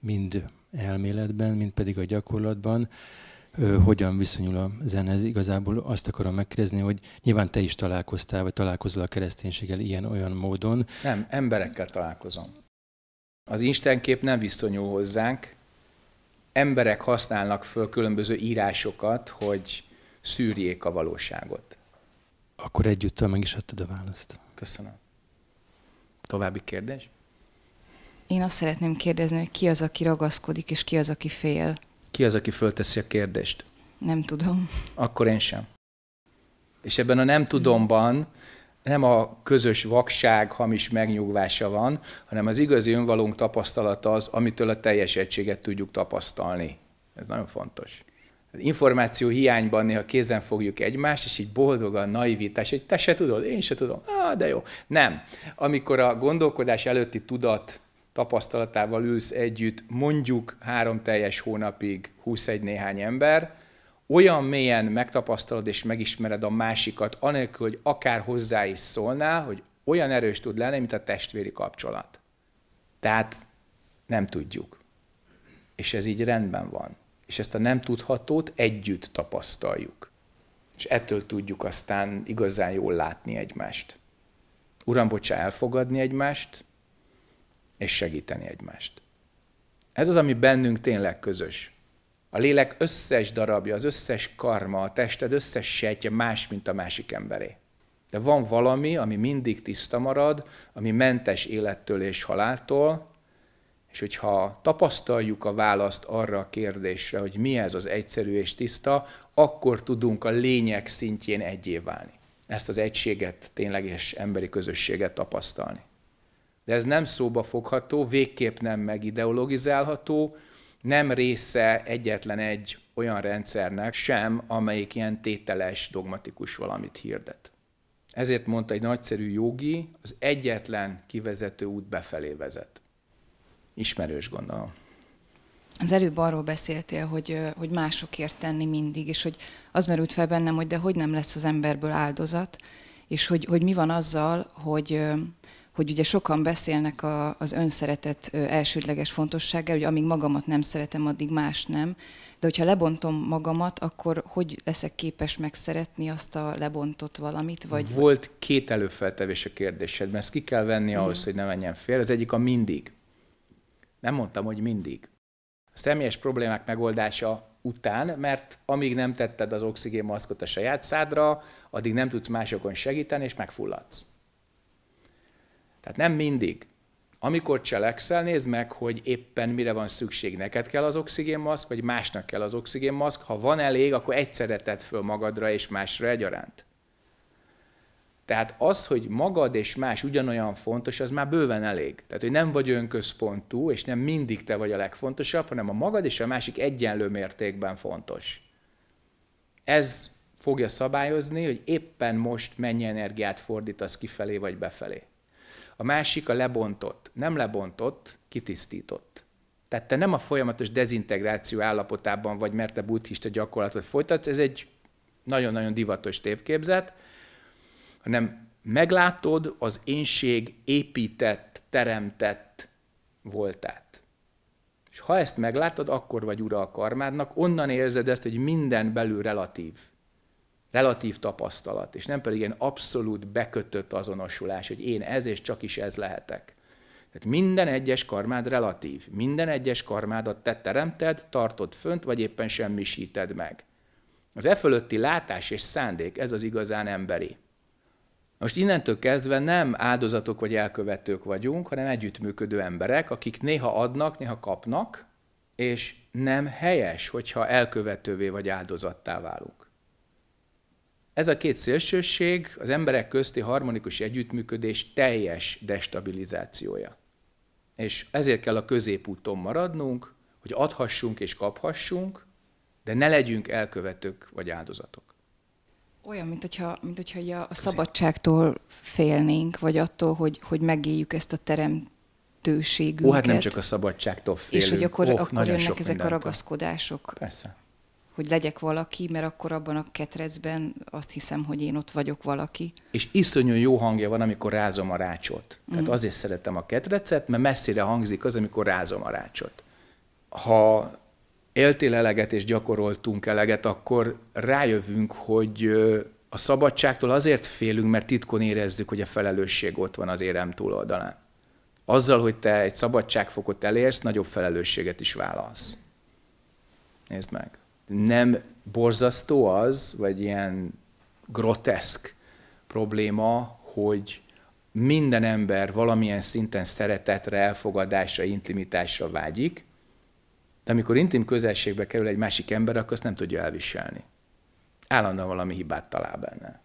mind elméletben, mint pedig a gyakorlatban, hogyan viszonyul a zenehez. Igazából azt akarom megkérdezni, hogy nyilván te is találkoztál, vagy találkozol a kereszténységgel ilyen-olyan módon. Nem, emberekkel találkozom. Az Isten kép nem viszonyul hozzánk. Emberek használnak föl különböző írásokat, hogy szűrjék a valóságot. Akkor egyúttal meg is adtad a választ. Köszönöm. További kérdés? Én azt szeretném kérdezni, hogy ki az, aki ragaszkodik, és ki az, aki fél. Ki az, aki fölteszi a kérdést? Nem tudom. Akkor én sem. És ebben a nem tudomban nem a közös vakság, hamis megnyugvása van, hanem az igazi önvalónk tapasztalata az, amitől a teljes egységet tudjuk tapasztalni. Ez nagyon fontos. Az információ hiányban néha kézen fogjuk egymást, és így boldog a naivitás, hogy te se tudod, én se tudom, ah, de jó. Nem. Amikor a gondolkodás előtti tudat tapasztalatával ülsz együtt mondjuk három teljes hónapig 21 néhány ember, olyan mélyen megtapasztalod és megismered a másikat, anélkül, hogy akár hozzá is szólnál, hogy olyan erős tud lenni, mint a testvéri kapcsolat. Tehát nem tudjuk. És ez így rendben van. És ezt a nem tudhatót együtt tapasztaljuk. És ettől tudjuk aztán igazán jól látni egymást. Uram, bocsá, elfogadni egymást, és segíteni egymást. Ez az, ami bennünk tényleg közös. A lélek összes darabja, az összes karma, a tested összes sejtje más, mint a másik emberé. De van valami, ami mindig tiszta marad, ami mentes élettől és haláltól, és hogyha tapasztaljuk a választ arra a kérdésre, hogy mi ez az egyszerű és tiszta, akkor tudunk a lényeg szintjén egyé válni. Ezt az egységet, tényleges emberi közösséget tapasztalni de ez nem szóba fogható, végképp nem megideologizálható, nem része egyetlen egy olyan rendszernek sem, amelyik ilyen tételes, dogmatikus valamit hirdet. Ezért mondta egy nagyszerű jogi, az egyetlen kivezető út befelé vezet. Ismerős gondolom. Az előbb arról beszéltél, hogy, hogy másokért tenni mindig, és hogy az merült fel bennem, hogy de hogy nem lesz az emberből áldozat, és hogy, hogy mi van azzal, hogy hogy ugye sokan beszélnek a, az önszeretet elsődleges fontossággal, hogy amíg magamat nem szeretem, addig más nem. De hogyha lebontom magamat, akkor hogy leszek képes megszeretni azt a lebontott valamit? Vagy... Volt két előfeltevés a mert ezt ki kell venni ahhoz, mm. hogy ne menjen fél, Az egyik a mindig. Nem mondtam, hogy mindig. A személyes problémák megoldása után, mert amíg nem tetted az oxigénmaszkot a saját szádra, addig nem tudsz másokon segíteni, és megfulladsz. Tehát nem mindig. Amikor cselekszel, nézd meg, hogy éppen mire van szükség. Neked kell az oxigénmaszk, vagy másnak kell az oxigénmaszk. Ha van elég, akkor egyszerre tedd föl magadra és másra egyaránt. Tehát az, hogy magad és más ugyanolyan fontos, az már bőven elég. Tehát, hogy nem vagy önközpontú, és nem mindig te vagy a legfontosabb, hanem a magad és a másik egyenlő mértékben fontos. Ez fogja szabályozni, hogy éppen most mennyi energiát fordítasz kifelé vagy befelé a másik a lebontott. Nem lebontott, kitisztított. Tehát te nem a folyamatos dezintegráció állapotában vagy, mert te buddhista gyakorlatot folytatsz, ez egy nagyon-nagyon divatos tévképzet, hanem meglátod az énség épített, teremtett voltát. És ha ezt meglátod, akkor vagy ura a karmádnak, onnan érzed ezt, hogy minden belül relatív relatív tapasztalat, és nem pedig ilyen abszolút bekötött azonosulás, hogy én ez és csak is ez lehetek. Tehát minden egyes karmád relatív, minden egyes karmádat te teremted, tartod fönt, vagy éppen semmisíted meg. Az e fölötti látás és szándék, ez az igazán emberi. Most innentől kezdve nem áldozatok vagy elkövetők vagyunk, hanem együttműködő emberek, akik néha adnak, néha kapnak, és nem helyes, hogyha elkövetővé vagy áldozattá válunk. Ez a két szélsőség az emberek közti harmonikus együttműködés teljes destabilizációja. És ezért kell a középúton maradnunk, hogy adhassunk és kaphassunk, de ne legyünk elkövetők vagy áldozatok. Olyan, mint hogyha, mint hogyha a, a szabadságtól félnénk, vagy attól, hogy, hogy megéljük ezt a teremtőségünket. Ó, hát nem csak a szabadságtól félünk. És hogy akkor, oh, akkor jönnek ezek mindentől. a ragaszkodások. Persze hogy legyek valaki, mert akkor abban a ketrecben azt hiszem, hogy én ott vagyok valaki. És iszonyú jó hangja van, amikor rázom a rácsot. Mm. Tehát mm. azért szeretem a ketrecet, mert messzire hangzik az, amikor rázom a rácsot. Ha éltél eleget és gyakoroltunk eleget, akkor rájövünk, hogy a szabadságtól azért félünk, mert titkon érezzük, hogy a felelősség ott van az érem túloldalán. Azzal, hogy te egy szabadságfokot elérsz, nagyobb felelősséget is válasz. Nézd meg nem borzasztó az, vagy ilyen groteszk probléma, hogy minden ember valamilyen szinten szeretetre, elfogadásra, intimitásra vágyik, de amikor intim közelségbe kerül egy másik ember, akkor azt nem tudja elviselni. Állandóan valami hibát talál benne.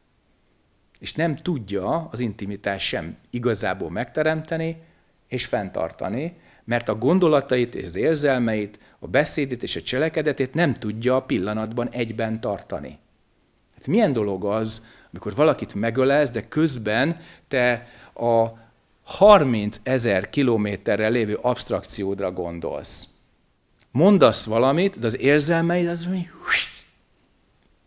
És nem tudja az intimitás sem igazából megteremteni és fenntartani, mert a gondolatait és az érzelmeit a beszédét és a cselekedetét nem tudja a pillanatban egyben tartani. Hát milyen dolog az, amikor valakit megölelsz, de közben te a 30 ezer kilométerre lévő abstrakciódra gondolsz. Mondasz valamit, de az érzelmeid az, hogy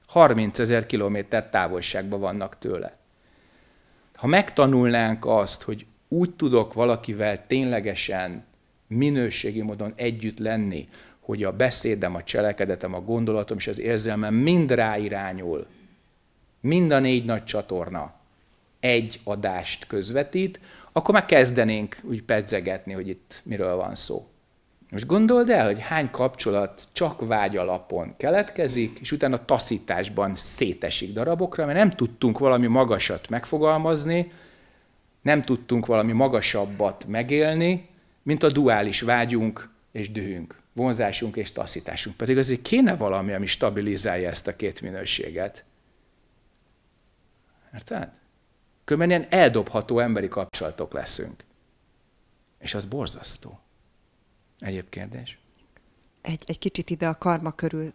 30 ezer kilométer távolságban vannak tőle. Ha megtanulnánk azt, hogy úgy tudok valakivel ténylegesen minőségi módon együtt lenni, hogy a beszédem, a cselekedetem, a gondolatom és az érzelmem mind ráirányul. Mind a négy nagy csatorna egy adást közvetít, akkor már kezdenénk úgy pedzegetni, hogy itt miről van szó. Most gondold el, hogy hány kapcsolat csak vágy alapon keletkezik, és utána taszításban szétesik darabokra, mert nem tudtunk valami magasat megfogalmazni, nem tudtunk valami magasabbat megélni, mint a duális vágyunk és dühünk vonzásunk és taszításunk. Pedig azért kéne valami, ami stabilizálja ezt a két minőséget. Érted? Különben ilyen eldobható emberi kapcsolatok leszünk. És az borzasztó. Egyéb kérdés? Egy, egy kicsit ide a karma körül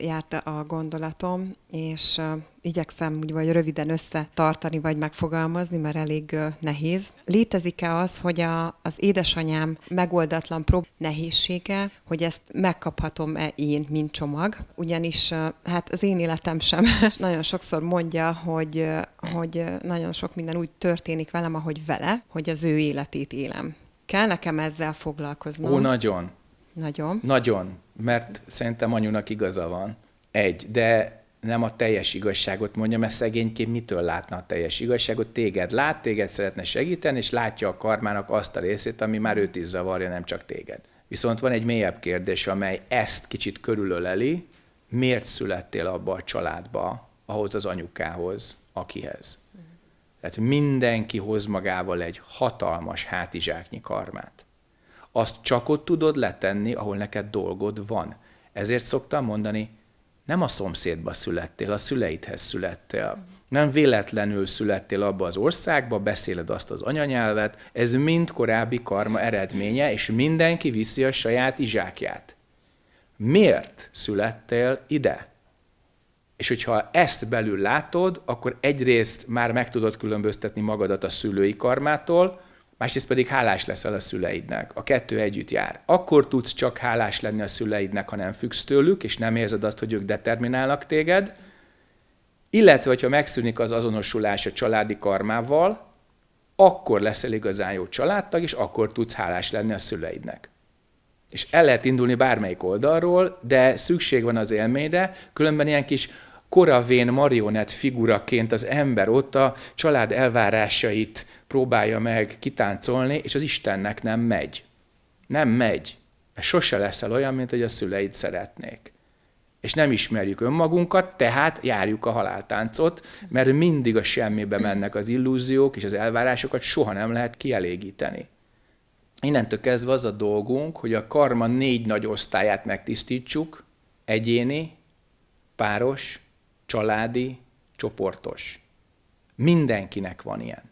járta a gondolatom, és igyekszem úgy vagy röviden összetartani, vagy megfogalmazni, mert elég nehéz. Létezik-e az, hogy a, az édesanyám megoldatlan prób nehézsége, hogy ezt megkaphatom-e én, mint csomag? Ugyanis hát az én életem sem. És nagyon sokszor mondja, hogy, hogy nagyon sok minden úgy történik velem, ahogy vele, hogy az ő életét élem. Kell nekem ezzel foglalkoznom? Ó, nagyon. Nagyon. Nagyon, mert szerintem anyunak igaza van. Egy, de nem a teljes igazságot mondja, mert szegényként mitől látna a teljes igazságot? Téged lát, téged szeretne segíteni, és látja a karmának azt a részét, ami már őt is zavarja, nem csak téged. Viszont van egy mélyebb kérdés, amely ezt kicsit körülöleli, miért születtél abba a családba, ahhoz az anyukához, akihez. Tehát mindenki hoz magával egy hatalmas hátizsáknyi karmát. Azt csak ott tudod letenni, ahol neked dolgod van. Ezért szoktam mondani, nem a szomszédba születtél, a szüleidhez születtél. Nem véletlenül születtél abba az országba, beszéled azt az anyanyelvet, ez mind korábbi karma eredménye, és mindenki viszi a saját izsákját. Miért születtél ide? És hogyha ezt belül látod, akkor egyrészt már meg tudod különböztetni magadat a szülői karmától, másrészt pedig hálás leszel a szüleidnek. A kettő együtt jár. Akkor tudsz csak hálás lenni a szüleidnek, ha nem függsz tőlük, és nem érzed azt, hogy ők determinálnak téged, illetve hogyha megszűnik az azonosulás a családi karmával, akkor leszel igazán jó családtag, és akkor tudsz hálás lenni a szüleidnek. És el lehet indulni bármelyik oldalról, de szükség van az élményre, különben ilyen kis koravén marionett figuraként az ember ott a család elvárásait próbálja meg kitáncolni, és az Istennek nem megy. Nem megy. Mert sose leszel olyan, mint hogy a szüleid szeretnék. És nem ismerjük önmagunkat, tehát járjuk a haláltáncot, mert mindig a semmibe mennek az illúziók, és az elvárásokat soha nem lehet kielégíteni. Innentől kezdve az a dolgunk, hogy a karma négy nagy osztályát megtisztítsuk, egyéni, páros, családi, csoportos. Mindenkinek van ilyen.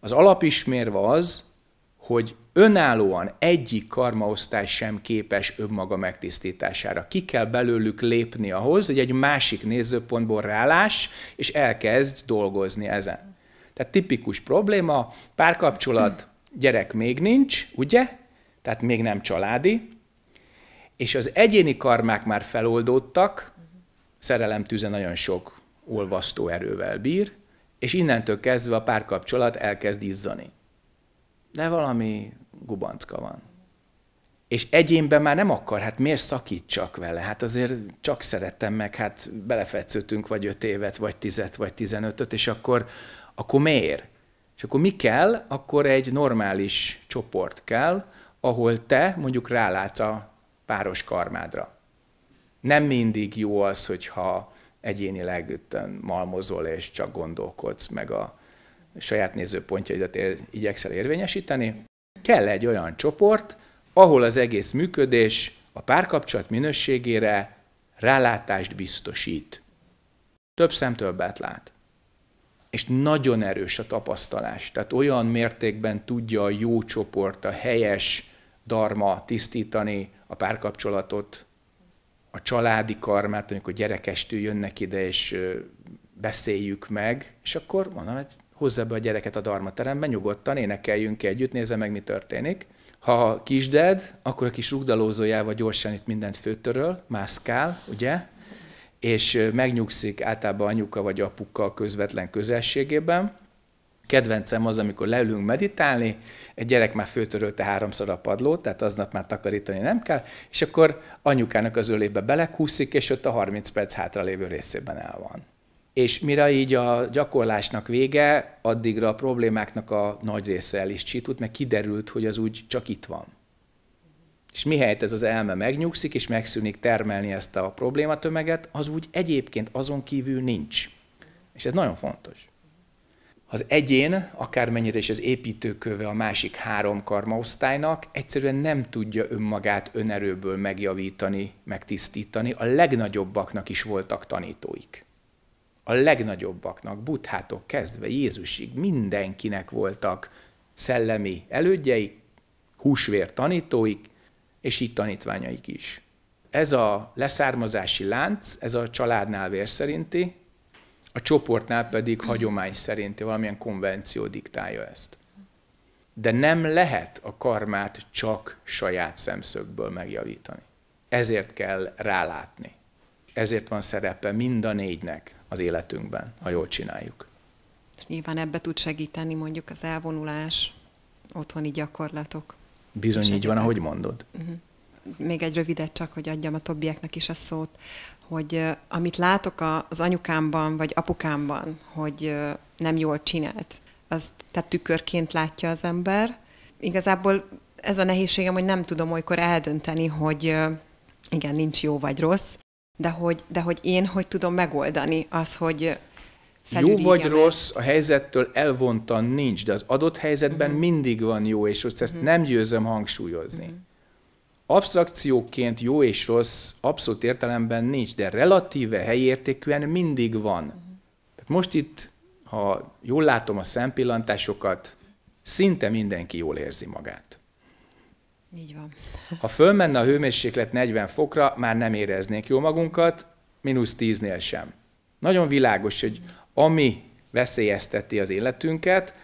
Az alapismérve az, hogy önállóan egyik karmaosztály sem képes önmaga megtisztítására. Ki kell belőlük lépni ahhoz, hogy egy másik nézőpontból rálás, és elkezd dolgozni ezen. Tehát tipikus probléma, párkapcsolat, gyerek még nincs, ugye? Tehát még nem családi, és az egyéni karmák már feloldódtak, szerelemtüze nagyon sok olvasztó erővel bír, és innentől kezdve a párkapcsolat elkezd izzani. De valami gubancka van. És egyénben már nem akar, hát miért szakítsak vele? Hát azért csak szerettem meg, hát belefetsződtünk vagy öt évet, vagy tizet, vagy tizenötöt, és akkor, akkor miért? És akkor mi kell? Akkor egy normális csoport kell, ahol te mondjuk rálátsz a páros karmádra nem mindig jó az, hogyha egyénileg malmozol és csak gondolkodsz, meg a saját nézőpontjaidat igyekszel érvényesíteni. Kell egy olyan csoport, ahol az egész működés a párkapcsolat minőségére rálátást biztosít. Több szem többet lát. És nagyon erős a tapasztalás. Tehát olyan mértékben tudja a jó csoport, a helyes darma tisztítani a párkapcsolatot, a családi karmát, amikor gyerekestül jönnek ide, és beszéljük meg, és akkor mondom, hogy hozza be a gyereket a darmaterembe, nyugodtan énekeljünk együtt, nézze meg, mi történik. Ha kisded, akkor a kis rugdalózójával gyorsan itt mindent főtöröl, mászkál, ugye? És megnyugszik általában anyuka vagy apukkal közvetlen közelségében, Kedvencem az, amikor leülünk meditálni, egy gyerek már főtörölte háromszor a padlót, tehát aznap már takarítani nem kell, és akkor anyukának az ölébe belekúszik, és ott a 30 perc hátralévő részében el van. És mire így a gyakorlásnak vége, addigra a problémáknak a nagy része el is csitult, mert kiderült, hogy az úgy csak itt van. És mihelyt ez az elme megnyugszik, és megszűnik termelni ezt a problématömeget, az úgy egyébként azon kívül nincs. És ez nagyon fontos az egyén, akármennyire is az építőköve a másik három karmaosztálynak, egyszerűen nem tudja önmagát önerőből megjavítani, megtisztítani. A legnagyobbaknak is voltak tanítóik. A legnagyobbaknak, buthától kezdve Jézusig mindenkinek voltak szellemi elődjeik, húsvér tanítóik, és így tanítványaik is. Ez a leszármazási lánc, ez a családnál vér szerinti, a csoportnál pedig hagyomány szerint valamilyen konvenció diktálja ezt. De nem lehet a karmát csak saját szemszögből megjavítani. Ezért kell rálátni. Ezért van szerepe mind a négynek az életünkben, ha jól csináljuk. És nyilván ebbe tud segíteni mondjuk az elvonulás, otthoni gyakorlatok. Bizony így van, ahogy mondod. Uh-huh. Még egy rövidet csak, hogy adjam a többieknek is a szót hogy amit látok az anyukámban, vagy apukámban, hogy nem jól csinált, azt tehát tükörként látja az ember. Igazából ez a nehézségem, hogy nem tudom olykor eldönteni, hogy igen, nincs jó vagy rossz, de hogy, de hogy én hogy tudom megoldani az, hogy jó vagy rossz, a helyzettől elvontan nincs, de az adott helyzetben uh-huh. mindig van jó és ezt uh-huh. nem győzöm hangsúlyozni. Uh-huh abstrakcióként jó és rossz abszolút értelemben nincs, de relatíve helyértékűen mindig van. Tehát most itt, ha jól látom a szempillantásokat, szinte mindenki jól érzi magát. Így van. Ha fölmenne a hőmérséklet 40 fokra, már nem éreznék jól magunkat, mínusz 10-nél sem. Nagyon világos, hogy ami veszélyezteti az életünket,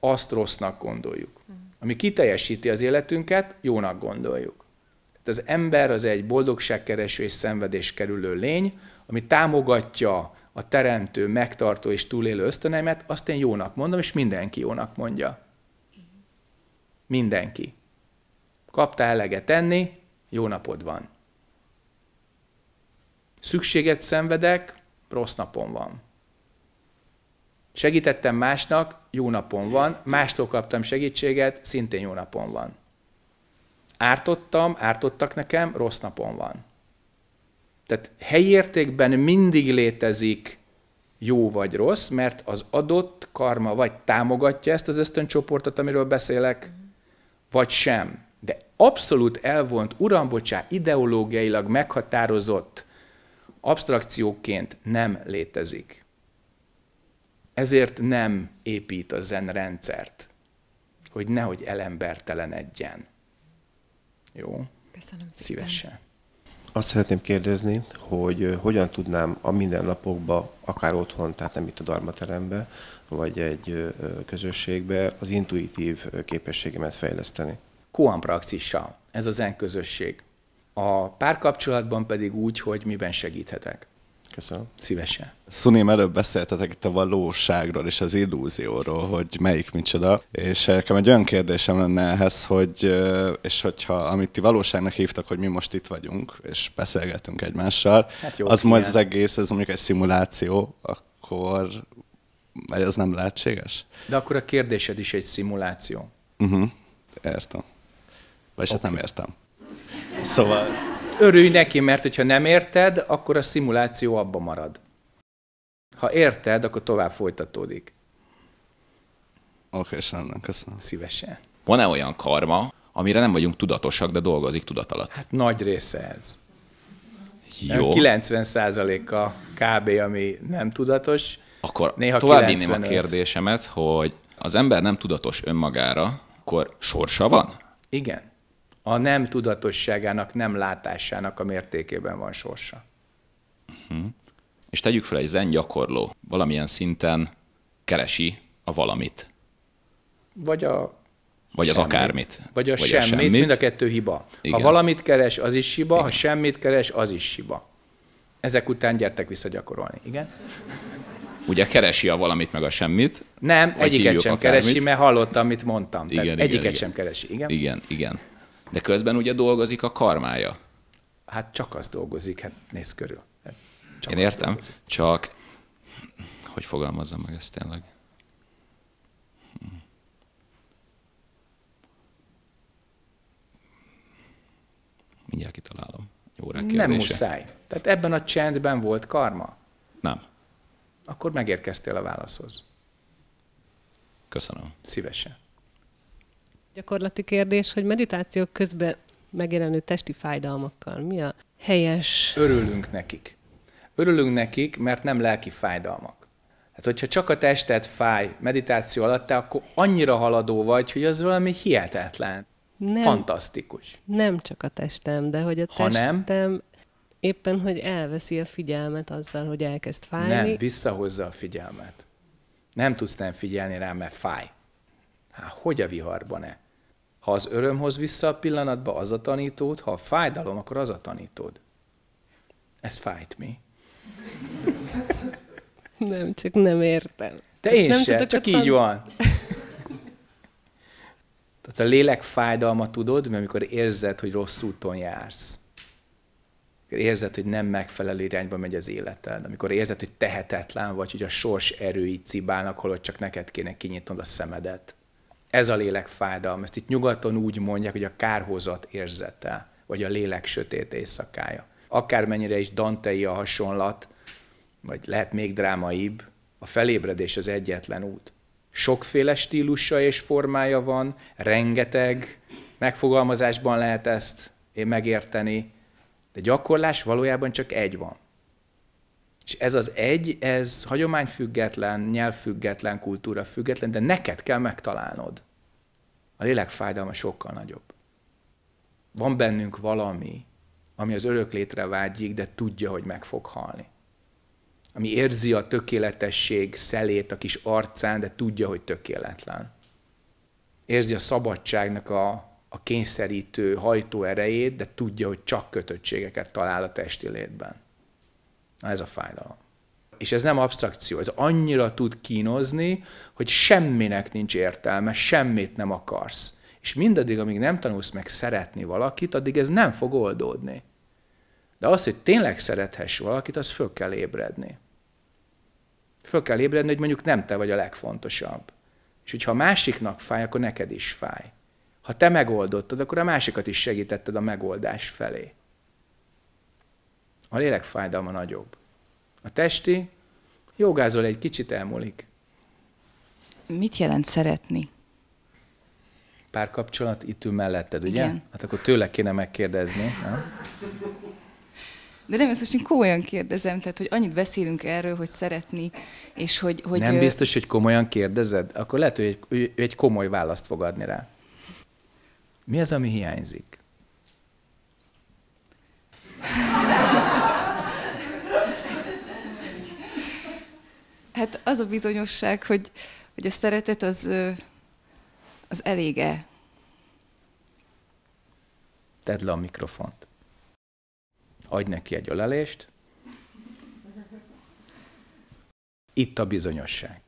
azt rossznak gondoljuk. Ami kiteljesíti az életünket, jónak gondoljuk az ember az egy boldogságkereső és kerülő lény, ami támogatja a teremtő, megtartó és túlélő ösztönemet, azt én jónak mondom, és mindenki jónak mondja. Mindenki. Kapta eleget enni, jó napod van. Szükséget szenvedek, rossz napon van. Segítettem másnak, jó napon van, mástól kaptam segítséget, szintén jó napon van ártottam, ártottak nekem, rossz napon van. Tehát helyértékben mindig létezik jó vagy rossz, mert az adott karma vagy támogatja ezt az ösztöncsoportot, amiről beszélek, vagy sem. De abszolút elvont, uram, bocsá, ideológiailag meghatározott abstrakcióként nem létezik. Ezért nem épít a zen rendszert, hogy nehogy elembertelenedjen. Jó? Köszönöm szépen. Szívesen. Azt szeretném kérdezni, hogy hogyan tudnám a mindennapokba, akár otthon, tehát nem itt a darmaterembe, vagy egy közösségbe az intuitív képességemet fejleszteni? Koan praxissal. Ez az en közösség. A párkapcsolatban pedig úgy, hogy miben segíthetek. Köszönöm. Szívesen. Szunim, előbb beszéltetek itt a valóságról és az illúzióról, hogy melyik micsoda, és nekem egy olyan kérdésem lenne ehhez, hogy, és hogyha amit ti valóságnak hívtak, hogy mi most itt vagyunk, és beszélgetünk egymással, hát jó, az majd az egész, ez mondjuk egy szimuláció, akkor ez nem lehetséges? De akkor a kérdésed is egy szimuláció. Uh-huh. Értem. Vagy okay. hát nem értem. Szóval örülj neki, mert hogyha nem érted, akkor a szimuláció abba marad. Ha érted, akkor tovább folytatódik. Oké, okay, köszönöm. Szívesen. Van-e olyan karma, amire nem vagyunk tudatosak, de dolgozik tudat alatt? Hát nagy része ez. Jó. 90%-a kb. ami nem tudatos. Akkor néha továbbvinném a kérdésemet, hogy az ember nem tudatos önmagára, akkor sorsa van? Igen a nem tudatosságának, nem látásának a mértékében van sorsa. Uh-huh. És tegyük fel, egy zen gyakorló valamilyen szinten keresi a valamit. Vagy a vagy semmit. az akármit. Vagy a, vagy semmit, a semmit, mind a kettő hiba. Igen. Ha valamit keres, az is hiba, Igen. ha semmit keres, az is hiba. Ezek után gyertek vissza gyakorolni. Igen? Ugye keresi a valamit meg a semmit. Nem, egyiket sem akármit. keresi, mert hallottam, amit mondtam. Igen, Tehát igen, egyiket igen. sem keresi. Igen? Igen, igen. De közben ugye dolgozik a karmája. Hát csak az dolgozik, hát néz körül. Hát csak Én értem, dolgozik. csak hogy fogalmazzam meg ezt tényleg? Mindjárt kitalálom. Jó rá kérdése. Nem muszáj. Tehát ebben a csendben volt karma? Nem. Akkor megérkeztél a válaszhoz. Köszönöm. Szívesen. Gyakorlati kérdés, hogy meditációk közben megjelenő testi fájdalmakkal mi a helyes... Örülünk nekik. Örülünk nekik, mert nem lelki fájdalmak. Hát, hogyha csak a tested fáj meditáció alatt, akkor annyira haladó vagy, hogy az valami hihetetlen. Nem, Fantasztikus. Nem csak a testem, de hogy a ha testem nem, éppen, hogy elveszi a figyelmet azzal, hogy elkezd fájni. Nem, visszahozza a figyelmet. Nem tudsz nem figyelni rá, mert fáj. Hát hogy a viharban-e? Ha az örömhoz vissza a pillanatba, az a tanítód, ha a fájdalom, akkor az a tanítód. Ez fájt mi? Nem, csak nem értem. Te én nem se, tudok csak így van. Tehát a lélek fájdalma tudod, mert amikor érzed, hogy rossz úton jársz, amikor érzed, hogy nem megfelelő irányba megy az életed, amikor érzed, hogy tehetetlen vagy, hogy a sors erői cibálnak, holott csak neked kéne kinyitnod a szemedet, ez a lélek fájdalma. Ezt itt nyugaton úgy mondják, hogy a kárhozat érzete, vagy a lélek sötét éjszakája. Akármennyire is dantei a hasonlat, vagy lehet még drámaibb, a felébredés az egyetlen út. Sokféle stílusa és formája van, rengeteg megfogalmazásban lehet ezt megérteni, de gyakorlás valójában csak egy van – és ez az egy, ez hagyományfüggetlen, nyelvfüggetlen, kultúra független, de neked kell megtalálnod. A lélek fájdalma sokkal nagyobb. Van bennünk valami, ami az örök létre vágyik, de tudja, hogy meg fog halni. Ami érzi a tökéletesség szelét a kis arcán, de tudja, hogy tökéletlen. Érzi a szabadságnak a, a kényszerítő hajtó erejét, de tudja, hogy csak kötöttségeket talál a testi létben ez a fájdalom. És ez nem abstrakció, ez annyira tud kínozni, hogy semminek nincs értelme, semmit nem akarsz. És mindaddig, amíg nem tanulsz meg szeretni valakit, addig ez nem fog oldódni. De az, hogy tényleg szerethess valakit, az föl kell ébredni. Föl kell ébredni, hogy mondjuk nem te vagy a legfontosabb. És hogyha a másiknak fáj, akkor neked is fáj. Ha te megoldottad, akkor a másikat is segítetted a megoldás felé. A lélek fájdalma nagyobb. A testi jogázol egy kicsit, elmúlik. Mit jelent szeretni? Párkapcsolat itt ül melletted, ugye? Igen. Hát akkor tőle kéne megkérdezni. Na? De nem, ezt most én komolyan kérdezem, tehát hogy annyit beszélünk erről, hogy szeretni, és hogy... hogy nem biztos, hogy komolyan kérdezed? Akkor lehet, hogy egy, egy komoly választ fog adni rá. Mi az, ami hiányzik? Hát az a bizonyosság, hogy, hogy a szeretet az, az elége. Tedd le a mikrofont. Adj neki egy ölelést. Itt a bizonyosság.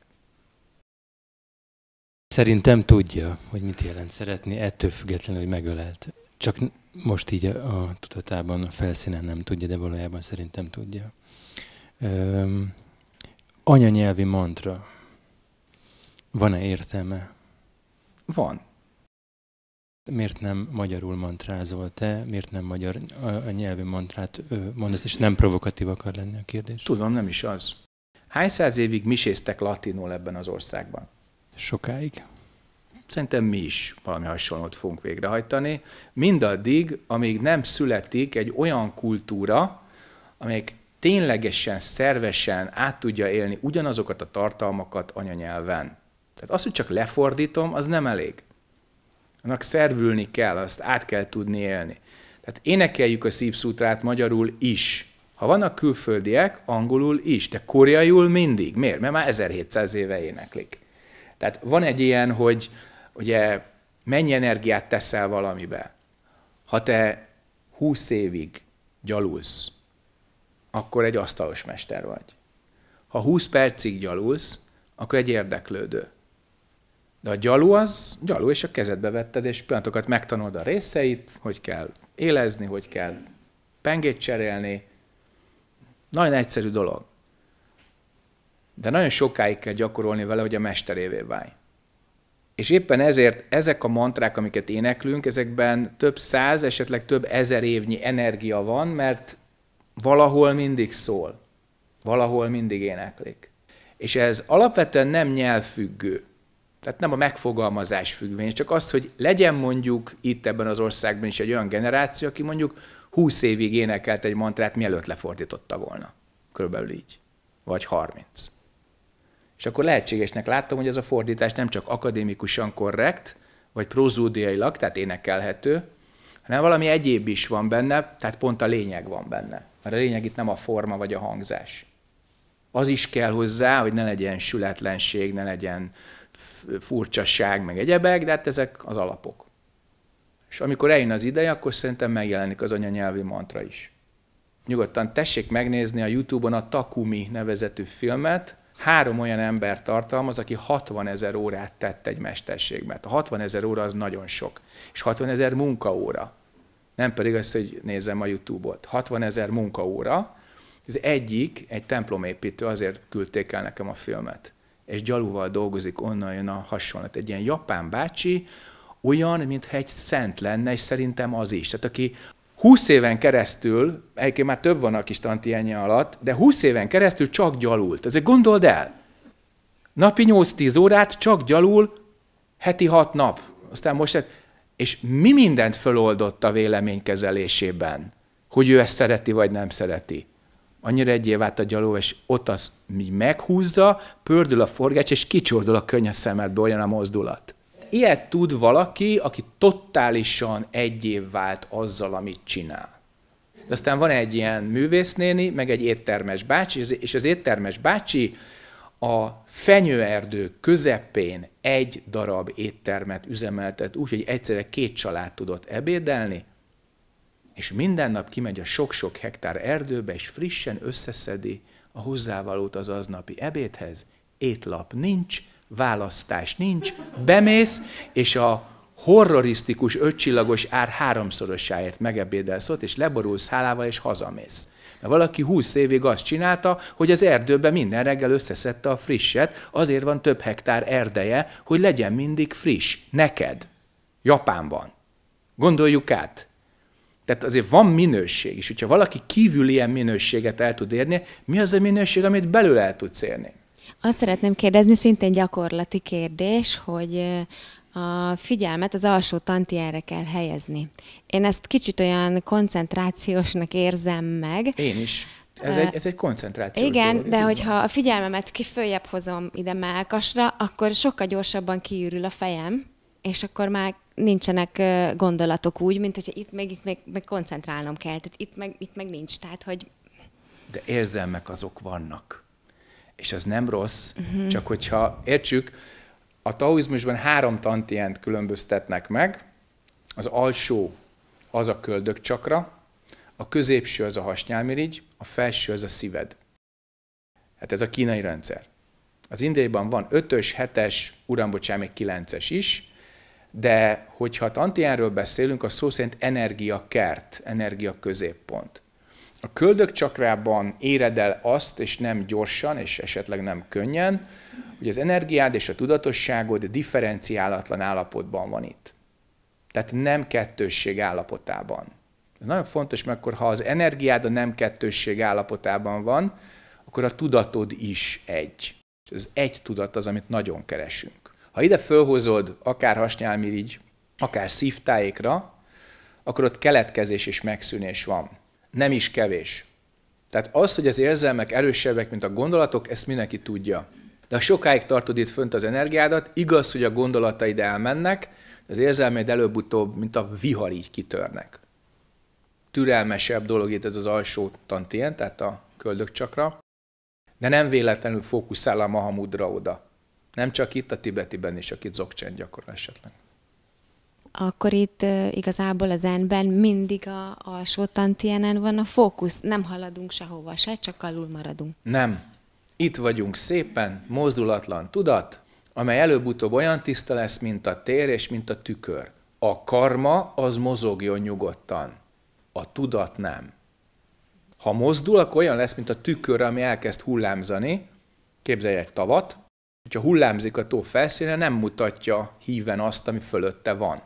Szerintem tudja, hogy mit jelent szeretni, ettől függetlenül, hogy megölelt. Csak most így a, a tudatában, a felszínen nem tudja, de valójában szerintem tudja. Öm, anyanyelvi mantra van-e értelme? Van. Miért nem magyarul mantrázol te? Miért nem magyar a, nyelvi mantrát mondasz, és nem provokatív akar lenni a kérdés? Tudom, nem is az. Hány száz évig miséztek latinul ebben az országban? Sokáig. Szerintem mi is valami hasonlót fogunk végrehajtani. Mindaddig, amíg nem születik egy olyan kultúra, amelyik ténylegesen, szervesen át tudja élni ugyanazokat a tartalmakat anyanyelven. Tehát az, hogy csak lefordítom, az nem elég. Annak szervülni kell, azt át kell tudni élni. Tehát énekeljük a szívszútrát magyarul is. Ha vannak külföldiek, angolul is, de koreaiul mindig. Miért? Mert már 1700 éve éneklik. Tehát van egy ilyen, hogy ugye mennyi energiát teszel valamibe. Ha te 20 évig gyalulsz, akkor egy asztalos mester vagy. Ha 20 percig gyalulsz, akkor egy érdeklődő. De a gyalú az gyalú, és a kezedbe vetted, és pillanatokat megtanulod a részeit, hogy kell élezni, hogy kell pengét cserélni. Nagyon egyszerű dolog. De nagyon sokáig kell gyakorolni vele, hogy a mesterévé válj. És éppen ezért ezek a mantrák, amiket éneklünk, ezekben több száz, esetleg több ezer évnyi energia van, mert valahol mindig szól, valahol mindig éneklik. És ez alapvetően nem nyelvfüggő, tehát nem a megfogalmazás függvény, csak az, hogy legyen mondjuk itt ebben az országban is egy olyan generáció, aki mondjuk 20 évig énekelt egy mantrát, mielőtt lefordította volna. Körülbelül így. Vagy 30. És akkor lehetségesnek láttam, hogy ez a fordítás nem csak akadémikusan korrekt, vagy prozódiailag, tehát énekelhető, hanem valami egyéb is van benne, tehát pont a lényeg van benne. Mert a lényeg itt nem a forma vagy a hangzás. Az is kell hozzá, hogy ne legyen sületlenség, ne legyen furcsaság, meg egyebek, de hát ezek az alapok. És amikor eljön az ideje, akkor szerintem megjelenik az anyanyelvi mantra is. Nyugodtan tessék megnézni a Youtube-on a Takumi nevezetű filmet, három olyan ember tartalmaz, aki 60 ezer órát tett egy mesterségbe. Hát a 60 ezer óra az nagyon sok, és 60 ezer munkaóra nem pedig azt, hogy nézem a YouTube-ot. 60 ezer munkaóra, az egyik, egy templomépítő, azért küldték el nekem a filmet. És gyalúval dolgozik, onnan jön a hasonlat. Egy ilyen japán bácsi, olyan, mintha egy szent lenne, és szerintem az is. Tehát aki 20 éven keresztül, egyébként már több van a kis tantienje alatt, de 20 éven keresztül csak gyalult. Ezért gondold el, napi 8-10 órát csak gyalul, heti 6 nap. Aztán most hát és mi mindent föloldott a vélemény kezelésében, hogy ő ezt szereti vagy nem szereti. Annyira egyéb át a gyaló, és ott az mi meghúzza, pördül a forgács, és kicsordul a könny a szemedbe, olyan a mozdulat. Ilyet tud valaki, aki totálisan egyéb vált azzal, amit csinál. De aztán van egy ilyen művésznéni, meg egy éttermes bácsi, és az éttermes bácsi a fenyőerdő közepén egy darab éttermet üzemeltet, úgyhogy egyszerre két család tudott ebédelni, és minden nap kimegy a sok-sok hektár erdőbe, és frissen összeszedi a hozzávalót az aznapi ebédhez. Étlap nincs, választás nincs, bemész, és a horrorisztikus ötcsillagos ár háromszorosáért megebédelsz ott, és leborulsz hálával, és hazamész. Mert valaki 20 évig azt csinálta, hogy az erdőbe minden reggel összeszedte a frisset, azért van több hektár erdeje, hogy legyen mindig friss. Neked. Japánban. Gondoljuk át. Tehát azért van minőség, és hogyha valaki kívül ilyen minőséget el tud érni, mi az a minőség, amit belül el tudsz érni? Azt szeretném kérdezni, szintén gyakorlati kérdés, hogy a figyelmet az alsó tantiára kell helyezni. Én ezt kicsit olyan koncentrációsnak érzem meg. Én is. Ez egy, ez egy koncentráció. Igen, dolog, de hogyha van. a figyelmemet kiföljebb hozom ide melkasra, akkor sokkal gyorsabban kiürül a fejem, és akkor már nincsenek gondolatok úgy, mint hogyha itt meg, itt meg, meg koncentrálnom kell. Tehát itt meg, itt meg nincs. Tehát, hogy... De érzelmek azok vannak. És az nem rossz, uh-huh. csak hogyha, értsük, a taoizmusban három tantient különböztetnek meg. Az alsó az a köldök csakra, a középső az a hasnyálmirigy, a felső az a szíved. Hát ez a kínai rendszer. Az indiaiban van 5-ös, 7-es, uram, bocsánat, még 9-es is, de hogyha tantiánról beszélünk, a szó szerint energia, kert energia középpont. A köldök csakrában éred el azt, és nem gyorsan, és esetleg nem könnyen, hogy az energiád és a tudatosságod differenciálatlan állapotban van itt. Tehát nem kettősség állapotában. Ez nagyon fontos, mert akkor ha az energiád a nem kettősség állapotában van, akkor a tudatod is egy. És az egy tudat az, amit nagyon keresünk. Ha ide fölhozod akár hasnyálmirigy, akár szívtájékra, akkor ott keletkezés és megszűnés van. Nem is kevés. Tehát az, hogy az érzelmek erősebbek, mint a gondolatok, ezt mindenki tudja de ha sokáig tartod itt fönt az energiádat, igaz, hogy a gondolataid elmennek, az érzelmeid előbb-utóbb, mint a vihar így kitörnek. Türelmesebb dolog itt ez az alsó tantien, tehát a köldökcsakra, de nem véletlenül fókuszál a Mahamudra oda. Nem csak itt, a tibetiben is, akit zokcsend gyakorol esetleg. Akkor itt igazából az enben mindig a alsó tantienen van a fókusz, nem haladunk sehova se, csak alul maradunk. Nem, itt vagyunk szépen, mozdulatlan tudat, amely előbb-utóbb olyan tiszta lesz, mint a tér és mint a tükör. A karma az mozogjon nyugodtan, a tudat nem. Ha mozdul, akkor olyan lesz, mint a tükör, ami elkezd hullámzani. Képzelj egy tavat, hogyha hullámzik a tó felszíne, nem mutatja híven azt, ami fölötte van.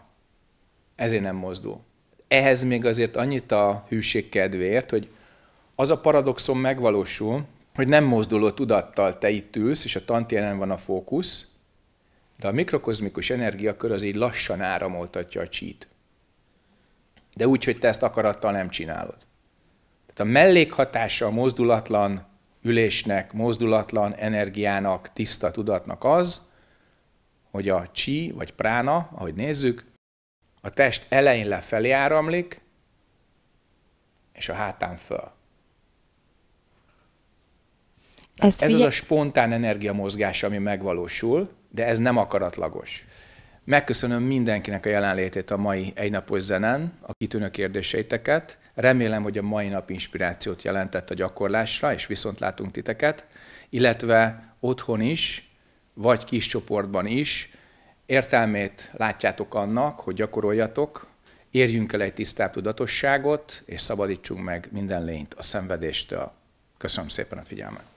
Ezért nem mozdul. Ehhez még azért annyit a hűség kedvéért, hogy az a paradoxon megvalósul, hogy nem mozduló tudattal te itt ülsz, és a tantjelen van a fókusz, de a mikrokozmikus energiakör az így lassan áramoltatja a csít. De úgy, hogy te ezt akarattal nem csinálod. Tehát a mellékhatása a mozdulatlan ülésnek, mozdulatlan energiának, tiszta tudatnak az, hogy a csí vagy prána, ahogy nézzük, a test elején lefelé áramlik, és a hátán föl. Ezt ez ugye... az a spontán energiamozgás, ami megvalósul, de ez nem akaratlagos. Megköszönöm mindenkinek a jelenlétét a mai egynapos zenen, a kitűnő kérdéseiteket. Remélem, hogy a mai nap inspirációt jelentett a gyakorlásra, és viszont látunk titeket, illetve otthon is, vagy kis csoportban is. Értelmét látjátok annak, hogy gyakoroljatok, érjünk el egy tisztább tudatosságot, és szabadítsunk meg minden lényt a szenvedéstől. Köszönöm szépen a figyelmet!